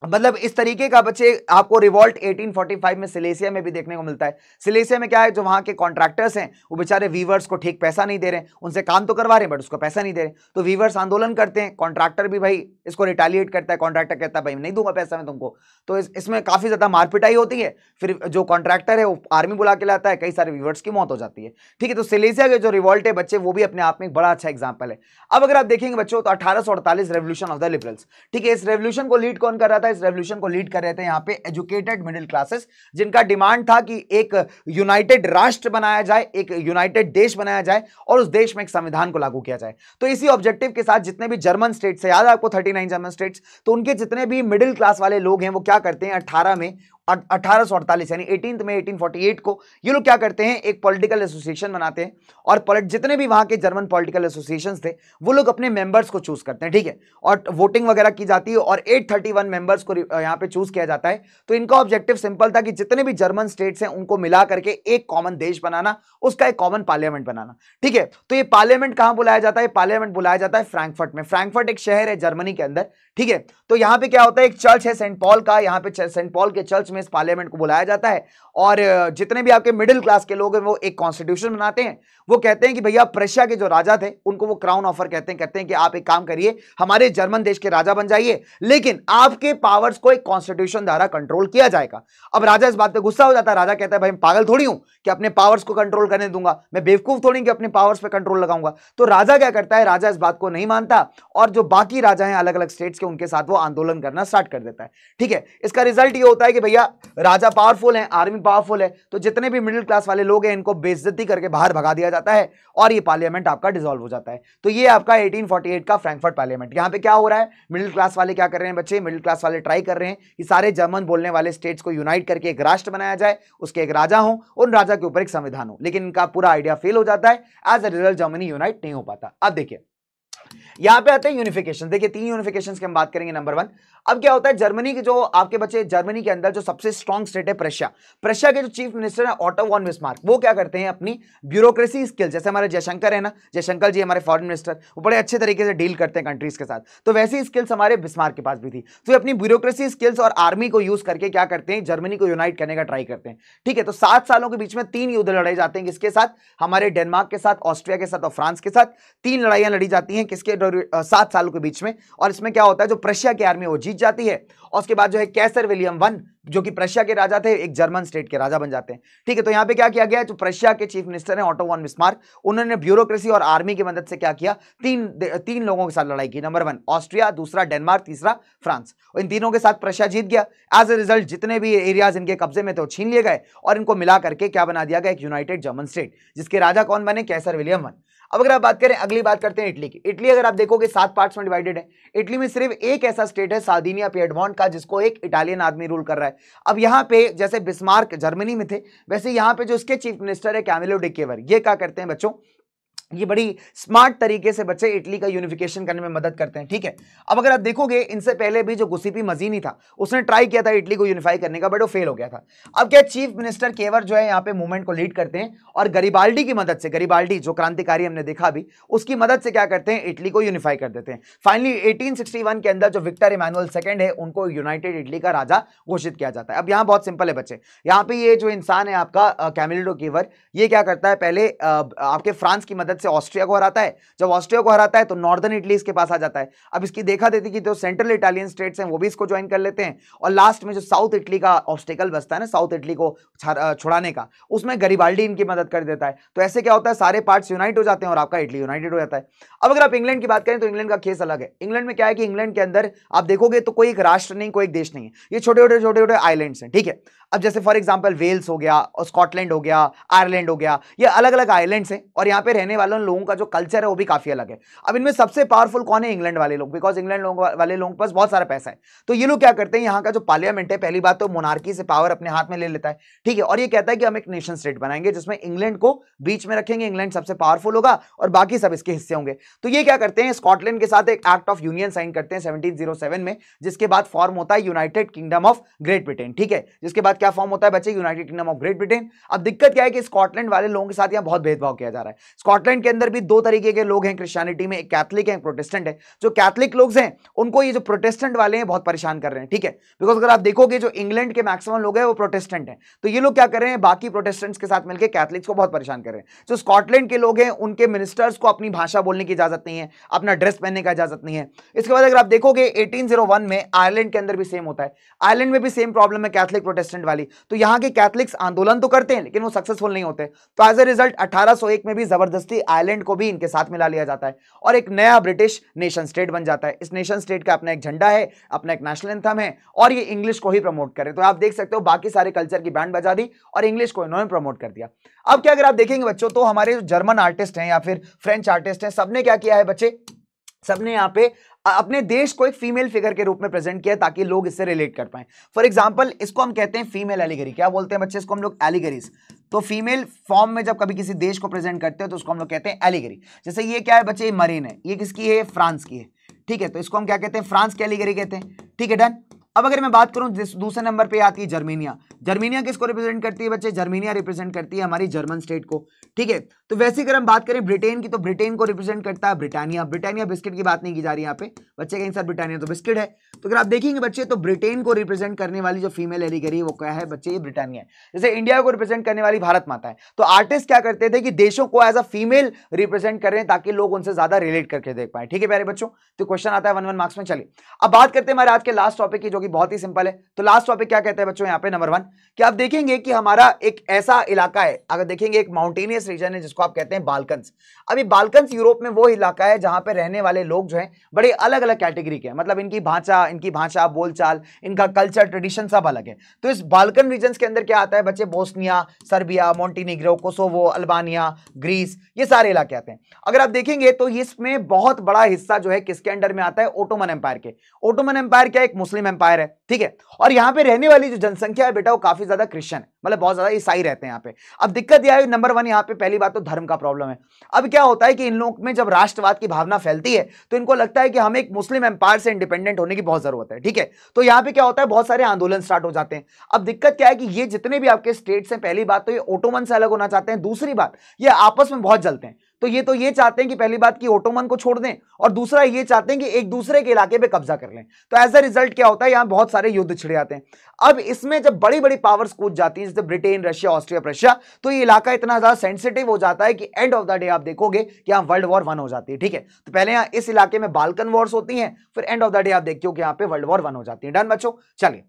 मतलब इस तरीके का बच्चे आपको रिवॉल्ट 1845 में सिलेसिया में भी देखने को मिलता है सिलेसिया में क्या है जो वहाँ के कॉन्ट्रैक्टर्स हैं वो बेचारे वीवर्स को ठीक पैसा नहीं दे रहे हैं उनसे काम तो करवा रहे हैं बट उसको पैसा नहीं दे रहे तो वीवर्स आंदोलन करते हैं कॉन्ट्रैक्टर भी भाई इसको रिटालिएट करता है कॉन्ट्रैक्टर कहता है भाई नहीं दूंगा पैसा मैं तुमको तो इस, इसमें काफ़ी ज़्यादा मारपिटाई होती है फिर जो कॉन्ट्रैक्टर है वो आर्मी बुला के लाता है कई सारे वीवर्स की मौत हो जाती है ठीक है तो सिलेसिया के जो रिवॉल्ट है बच्चे वो भी अपने आप में एक बड़ा अच्छा एग्जाम्पल है अब अगर आप देखेंगे बच्चों तो अठारह रेवोल्यूशन ऑफ द लिबरल्स ठीक है इस रेवोल्यूशन को लीड कौन कर रहा था का इस रेवल्यूशन को लीड कर रहे थे यहाँ पे एजुकेटेड मिडिल क्लासेस जिनका डिमांड था कि एक यूनाइटेड राष्ट्र बनाया जाए एक यूनाइटेड देश बनाया जाए और उस देश में एक संविधान को लागू किया जाए तो इसी ऑब्जेक्टिव के साथ जितने भी जर्मन स्टेट्स है याद है आपको थर्टी जर्मन स्टेट्स तो उनके जितने भी मिडिल क्लास वाले लोग हैं वो क्या करते हैं अट्ठारह में 1848 यानी एटीन में 1848 को ये लोग क्या करते हैं एक पॉलिटिकल एसोसिएशन बनाते हैं और जितने भी वहां के जर्मन पॉलिटिकल एसोसिएशन थे वो लोग अपने मेंबर्स को चूज करते हैं ठीक है और वोटिंग वगैरह की जाती है और 831 मेंबर्स को यहाँ पे चूज किया जाता है तो इनका ऑब्जेक्टिव सिंपल था कि जितने भी जर्मन स्टेट्स हैं उनको मिला करके एक कॉमन देश बनाना उसका एक कॉमन पार्लियामेंट बनाना ठीक है तो ये पार्लियामेंट कहां बुलाया जाता है पार्लियामेंट बुलाया जाता है फ्रैंकफर्ट में फ्रैंकफर्ट एक शहर है जर्मनी के अंदर ठीक है तो यहां पर क्या होता है एक चर्च है सेंट पॉल का यहाँ पे सेंट पॉल के चर्च में में इस पार्लियामेंट को बुलाया जाता है और जितने भी आपके मिडिल क्लास के लोग हैं वो एक कॉन्स्टिट्यूशन बनाते हैं वो कहते हैं कि भैया प्रशिया के जो राजा थे उनको वो क्राउन ऑफर कहते हैं कहते हैं कि आप एक काम करिए हमारे जर्मन देश के राजा बन जाइए लेकिन आपके पावर्स को एक कॉन्स्टिट्यूशन द्वारा कंट्रोल किया जाएगा अब राजा इस बात पर गुस्सा हो जाता है राजा कहता है भाई मैं पागल थोड़ी हूं कि अपने पावर्स को कंट्रोल करने दूंगा मैं बेवकूफ़ थोड़ी कि अपने पावर्स पर कंट्रोल लगाऊंगा तो राजा क्या करता है राजा इस बात को नहीं मानता और जो बाकी राजा हैं अलग अलग स्टेट्स के उनके साथ वो आंदोलन करना स्टार्ट कर देता है ठीक है इसका रिजल्ट ये होता है कि भैया राजा पावरफुल है आर्मी पावरफुल है तो जितने भी मिडिल क्लास वाले लोग हैं इनको बेइज्जती करके बाहर भगा दिया जाता है और ये पार्लियामेंट आपका डिजोल्व हो जाता है तो ये आपका 1848 का फ्रैंकफर्ट पार्लियामेंट यहाँ पे क्या हो रहा है मिडिल क्लास वाले क्या कर रहे हैं बच्चे मिडिल क्लास वाले ट्राई कर रहे हैं कि सारे जर्मन बोलने वाले स्टेट्स को यूनाइट करके एक राष्ट्र बनाया जाए उसके एक राजा हो उन राजा के ऊपर एक संविधान हो लेकिन इनका पूरा आइडिया फेल हो जाता है as a result Germany unite नहीं हो पाता अब देखिए यहां पे आते हैं यूनिफिकेशन देखिए तीन यूनिफिकेशन की हम बात करेंगे नंबर वन अब क्या होता है जर्मनी के जो आपके बच्चे जर्मनी के अंदर जो सबसे स्ट्रॉन्ग स्टेट है प्रशिया प्रशिया के जो चीफ मिनिस्टर है ऑटो वॉन विस्मार्क वो क्या करते हैं अपनी ब्यूरोक्रेसी स्किल जैसे हमारे जयशंकर है ना जयशंकर जी हमारे फॉरन मिनिस्टर वो बड़े अच्छे तरीके से डील करते हैं कंट्रीज के साथ तो वैसी स्किल्स हमारे बिस्मार्क के पास भी थी तो अपनी ब्यूरोक्रेसी स्किल्स और आर्मी को यूज करके क्या करते हैं जर्मनी को यूनाइट करने का ट्राई करते हैं ठीक है तो सात सालों के बीच में तीन युद्ध लड़े जाते हैं किसके साथ हमारे डेनमार्क के साथ ऑस्ट्रिया के साथ और फ्रांस के साथ तीन लड़ाइयां लड़ी जाती हैं इसके सात सालों के बीच में और इसमें क्या होता है जो प्रशिया की आर्मी वो जीत जाती है और उसके बाद जो है कैसर विलियम वन जो कि प्रशिया के राजा थे एक जर्मन स्टेट के राजा बन जाते हैं ठीक है तो यहाँ पे क्या किया गया जो प्रशिया के चीफ मिनिस्टर हैं ऑटो वन मिस्मार्क उन्होंने ब्यूरोक्रेसी और आर्मी की मदद से क्या किया तीन तीन लोगों के साथ लड़ाई की नंबर वन ऑस्ट्रिया दूसरा डेनमार्क तीसरा फ्रांस इन तीनों के साथ प्रशिया जीत गया एज ए रिजल्ट जितने भी एरियाज इनके कब्जे में थे छीन लिए गए और इनको मिला करके क्या बना दिया गया एक यूनाइटेड जर्मन स्टेट जिसके राजा कौन बने कैसर विलियम वन अब अगर आप बात करें अगली बात करते हैं इटली की इटली अगर आप देखोगे सात पार्ट्स में डिवाइडेड है इटली में सिर्फ एक ऐसा स्टेट है सार्दिनिया पेडमॉन का जिसको एक इटालियन आदमी रूल कर रहा है अब यहाँ पे जैसे बिस्मार्क जर्मनी में थे वैसे यहाँ पे जो इसके चीफ मिनिस्टर है कैमिलो डिकेवर ये क्या करते हैं बच्चों ये बड़ी स्मार्ट तरीके से बच्चे इटली का यूनिफिकेशन करने में मदद करते हैं ठीक है अब अगर आप देखोगे इनसे पहले भी जो गुसीपी मजीनी था उसने ट्राई किया था इटली को यूनिफाई करने का बट वो फेल हो गया था अब क्या चीफ मिनिस्टर केवर जो है यहाँ पे मूवमेंट को लीड करते हैं और गरीबाल्डी की मदद से गरीबाल्डी जो क्रांतिकारी हमने देखा अभी उसकी मदद से क्या करते हैं इटली को यूनिफाई कर देते हैं फाइनली एटीन के अंदर जो विक्टर इमानुअल सेकेंड है उनको यूनाइटेड इटली का राजा घोषित किया जाता है अब यहाँ बहुत सिंपल है बच्चे यहाँ पे ये जो इंसान है आपका कैमिलो केवर ये क्या करता है पहले आपके फ्रांस की मदद भारत से ऑस्ट्रिया को हराता है जब ऑस्ट्रिया को हराता है तो नॉर्दर्न इटली इसके पास आ जाता है अब इसकी देखा देती कि जो सेंट्रल इटालियन स्टेट्स हैं वो भी इसको ज्वाइन कर लेते हैं और लास्ट में जो साउथ इटली का ऑब्स्टिकल बसता है ना साउथ इटली को छुड़ाने का उसमें गरीबाल्डी इनकी मदद कर देता है तो ऐसे क्या होता है सारे पार्ट्स यूनाइट हो जाते हैं और आपका इटली यूनाइटेड हो जाता है अब अगर आप इंग्लैंड की बात करें तो इंग्लैंड का केस अलग है इंग्लैंड में क्या है कि इंग्लैंड के अंदर आप देखोगे तो कोई एक राष्ट्र नहीं कोई एक देश नहीं है ये छोटे छोटे छोटे छोटे आइलैंड्स हैं ठीक है अब जैसे फॉर एग्जाम्पल वेल्स हो गया और स्कॉटलैंड हो गया आयरलैंड हो गया ये अलग अलग आइलैंड्स हैं और यहाँ पे रहने वाले वाले लोगों का जो कल्चर है वो भी काफ़ी अलग है अब इनमें सबसे पावरफुल कौन है इंग्लैंड वाले लोग बिकॉज इंग्लैंड लोग वाले लोगों के पास बहुत सारा पैसा है तो ये लोग क्या करते हैं यहाँ का जो पार्लियामेंट है पहली बात तो मोनार्की से पावर अपने हाथ में ले लेता है ठीक है और ये कहता है कि हम एक नेशन स्टेट बनाएंगे जिसमें इंग्लैंड को बीच में रखेंगे इंग्लैंड सबसे पावरफुल होगा और बाकी सब इसके हिस्से होंगे तो ये क्या करते हैं स्कॉटलैंड के साथ एक एक्ट ऑफ यूनियन साइन करते हैं सेवनटीन oh में जिसके बाद फॉर्म होता है United Kingdom of Great Britain ठीक है जिसके बाद क्या फॉर्म होता है बच्चे United Kingdom of Great Britain अब दिक्कत क्या है कि स्कॉटलैंड वाले लोगों के साथ यहाँ बहुत भेदभाव किया जा रहा है स्कॉटलैंड इंग्लैंड के अंदर भी दो तरीके के लोग हैं क्रिश्चियनिटी में एक कैथलिक है एक प्रोटेस्टेंट है जो कैथलिक लोग हैं उनको ये जो प्रोटेस्टेंट वाले हैं बहुत परेशान कर रहे हैं ठीक है बिकॉज अगर आप देखोगे जो इंग्लैंड के मैक्सिमम लोग हैं वो प्रोटेस्टेंट हैं तो ये लोग क्या कर रहे हैं बाकी प्रोटेस्टेंट्स के साथ मिलकर कैथलिक्स को बहुत परेशान कर रहे हैं जो स्कॉटलैंड के लोग हैं उनके मिनिस्टर्स को अपनी भाषा बोलने की इजाजत नहीं है अपना ड्रेस पहनने का इजाजत नहीं है इसके बाद अगर आप देखोगे एटीन oh में आयरलैंड के अंदर भी सेम होता है आयरलैंड में भी सेम प्रॉब्लम है कैथलिक प्रोटेस्टेंट वाली तो यहाँ के कैथलिक्स आंदोलन तो करते हैं लेकिन वो सक्सेसफुल नहीं होते तो एज ए रिजल्ट अठारह में भी जबरदस्ती आइलैंड को भी इनके साथ मिला लिया जाता है और एक नया ब्रिटिश नेशन स्टेट बन जाता है इस नेशन स्टेट का अपना एक झंडा है अपना एक नेशनल एंथम है और ये इंग्लिश को ही प्रमोट करें तो आप देख सकते हो बाकी सारे कल्चर की बैंड बजा दी और इंग्लिश को इन्होंने प्रमोट कर दिया अब क्या अगर आप देखेंगे बच्चों तो हमारे जर्मन आर्टिस्ट हैं या फिर फ्रेंच आर्टिस्ट हैं सबने क्या किया है बच्चे सबने यहाँ पे अपने देश को एक फीमेल फिगर के रूप में प्रेजेंट किया ताकि लोग इससे रिलेट कर पाए फॉर एग्जाम्पल इसको हम कहते हैं फीमेल एलिगरी क्या बोलते हैं बच्चे इसको हम लोग एलिगरीज तो फीमेल फॉर्म में जब कभी किसी देश को प्रेजेंट करते हैं तो उसको हम लोग कहते हैं एलिगरी जैसे ये क्या है बच्चे मरीन है ये किसकी है फ्रांस की है ठीक है तो इसको हम क्या कहते हैं फ्रांस की एलिगरी कहते हैं ठीक है डन अब अगर मैं बात करूं दूसरे नंबर पे आती है जर्मेनिया जर्मेनिया किसको रिप्रेजेंट करती है बच्चे जर्मेनिया रिप्रेजेंट करती है हमारी जर्मन स्टेट को ठीक है तो वैसे अगर हम बात करें ब्रिटेन की तो ब्रिटेन को रिप्रेजेंट करता है ब्रिटानिया ब्रिटानिया बिस्किट की बात नहीं की जा रही यहाँ पे बच्चे कहीं सर ब्रिटानिया तो बिस्किट है तो अगर आप देखेंगे बच्चे तो ब्रिटेन को रिप्रेजेंट करने वाली जो फीमेल एलिगरी वो क्या है बच्चे ये ब्रिटानिया है जैसे इंडिया को रिप्रेजेंट करने वाली भारत माता है तो आर्टिस्ट क्या करते थे कि देशों को एज अ फीमेल रिप्रेजेंट करें ताकि लोग उनसे ज्यादा रिलेट करके देख पाए ठीक है प्यारे बच्चों तो क्वेश्चन आता है वन वन मार्क्स में चले अब बात करते हैं हमारे आज के लास्ट टॉपिक की जो जो कि बहुत ही सिंपल है तो लास्ट टॉपिक क्या कहते हैं बच्चों यहाँ पे नंबर वन कि आप देखेंगे कि हमारा एक ऐसा इलाका है अगर देखेंगे एक माउंटेनियस रीजन है जिसको आप कहते हैं बालकन्स अभी बालकन्स यूरोप में वो इलाका है जहाँ पे रहने वाले लोग जो है बड़े अलग अलग कैटेगरी के हैं मतलब इनकी भाषा इनकी भाषा बोलचाल इनका कल्चर ट्रेडिशन सब अलग है तो इस बालकन रीजन के अंदर क्या आता है बच्चे Bosnia Serbia Montenegro Kosovo Albania Greece ये सारे इलाके आते हैं अगर आप देखेंगे तो इसमें बहुत बड़ा हिस्सा जो है किसके अंडर में आता है ओटोमन एम्पायर के ओटोमन एम्पायर क्या एक मुस्लिम एम्पायर एम्पायर है ठीक है और यहाँ पे रहने वाली जो जनसंख्या है बेटा वो काफी ज्यादा क्रिश्चियन है मतलब बहुत ज्यादा ईसाई रहते हैं यहाँ पे अब दिक्कत यह है नंबर वन यहाँ पे पहली बात तो धर्म का प्रॉब्लम है अब क्या होता है कि इन लोग में जब राष्ट्रवाद की भावना फैलती है तो इनको लगता है कि हमें एक मुस्लिम एम्पायर से इंडिपेंडेंट होने की बहुत जरूरत है ठीक है तो यहाँ पे क्या होता है बहुत सारे आंदोलन स्टार्ट हो जाते हैं अब दिक्कत क्या है कि ये जितने भी आपके स्टेट्स हैं पहली बात तो ये ओटोमन से अलग होना चाहते हैं दूसरी बात ये आपस में बहुत जलते हैं तो ये तो ये चाहते हैं कि पहली बात की ओटोमन को छोड़ दें और दूसरा ये चाहते हैं कि एक दूसरे के इलाके पे कब्जा कर लें तो एज अ रिजल्ट क्या होता है यहां बहुत सारे युद्ध छिड़े जाते हैं अब इसमें जब बड़ी बड़ी पावर्स कूद जाती हैं जैसे ब्रिटेन रशिया ऑस्ट्रिया प्रशिया तो ये इलाका इतना ज्यादा सेंसिटिव हो जाता है कि एंड ऑफ द डे आप देखोगे कि यहाँ वर्ल्ड वॉर वन हो जाती है ठीक है तो पहले यहाँ इस इलाके में बालकन वॉर्स होती है फिर एंड ऑफ द डे आप देखते हो कि यहाँ पे वर्ल्ड वॉर वन हो जाती है डन बचो चलिए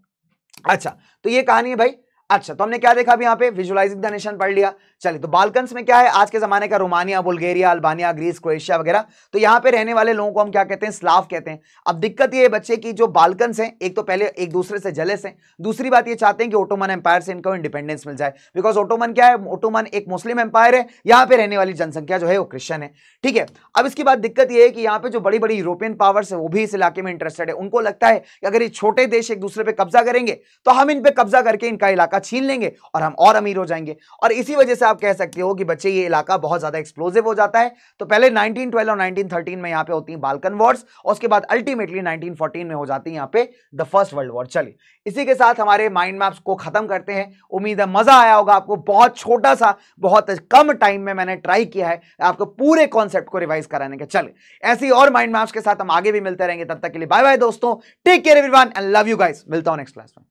अच्छा तो ये कहानी है भाई अच्छा तो हमने क्या देखा अभी यहाँ पे विजुलाइजिंग द नेशन पढ़ लिया चलिए तो बालकन्स में क्या है आज के जमाने का Romania Bulgaria Albania Greece Croatia वगैरह तो यहाँ पे रहने वाले लोगों को हम क्या कहते हैं स्लाफ कहते हैं अब दिक्कत ये बच्चे की जो बालकंस हैं एक तो पहले एक दूसरे से जलेस हैं दूसरी बात ये चाहते हैं कि ओटोमन एम्पायर से इनको इंडिपेंडेंस मिल जाए बिकॉज ओटोमन क्या है ओटोमन एक मुस्लिम एम्पायर है यहाँ पे रहने वाली जनसंख्या जो है वो क्रिश्चन है ठीक है अब इसके बाद दिक्कत यह है कि यहाँ पे जो बड़ी बड़ी यूरोपियन पावर्स है वो भी इस इलाके में इंटरेस्टेड है उनको लगता है कि अगर ये छोटे देश एक दूसरे पर कब्जा करेंगे तो हम इन पर कब्जा करके इनका इलाका छीन लेंगे और हम और अमीर हो जाएंगे और इसी वजह से आप कह सकते हो कि बच्चे ये इलाका बहुत ज़्यादा एक्सप्लोजिव हो जाता है तो पहले 1912 और 1913 में यहाँ पे होती हैं बालकन वॉर्स और उसके बाद अल्टीमेटली 1914 में हो जाती है यहाँ पे द फर्स्ट वर्ल्ड वॉर चलिए इसी के साथ हमारे माइंड मैप्स को ख़त्म करते हैं उम्मीद है मज़ा आया होगा आपको बहुत छोटा सा बहुत कम टाइम में मैंने ट्राई किया है आपको पूरे कॉन्सेप्ट को रिवाइज कराने के चले ऐसी और माइंड मैप्स के साथ हम आगे भी मिलते रहेंगे तब तक के लिए बाय बाय दोस्तों take care everyone and love you guys मिलता हूँ नेक्स्ट क्लास में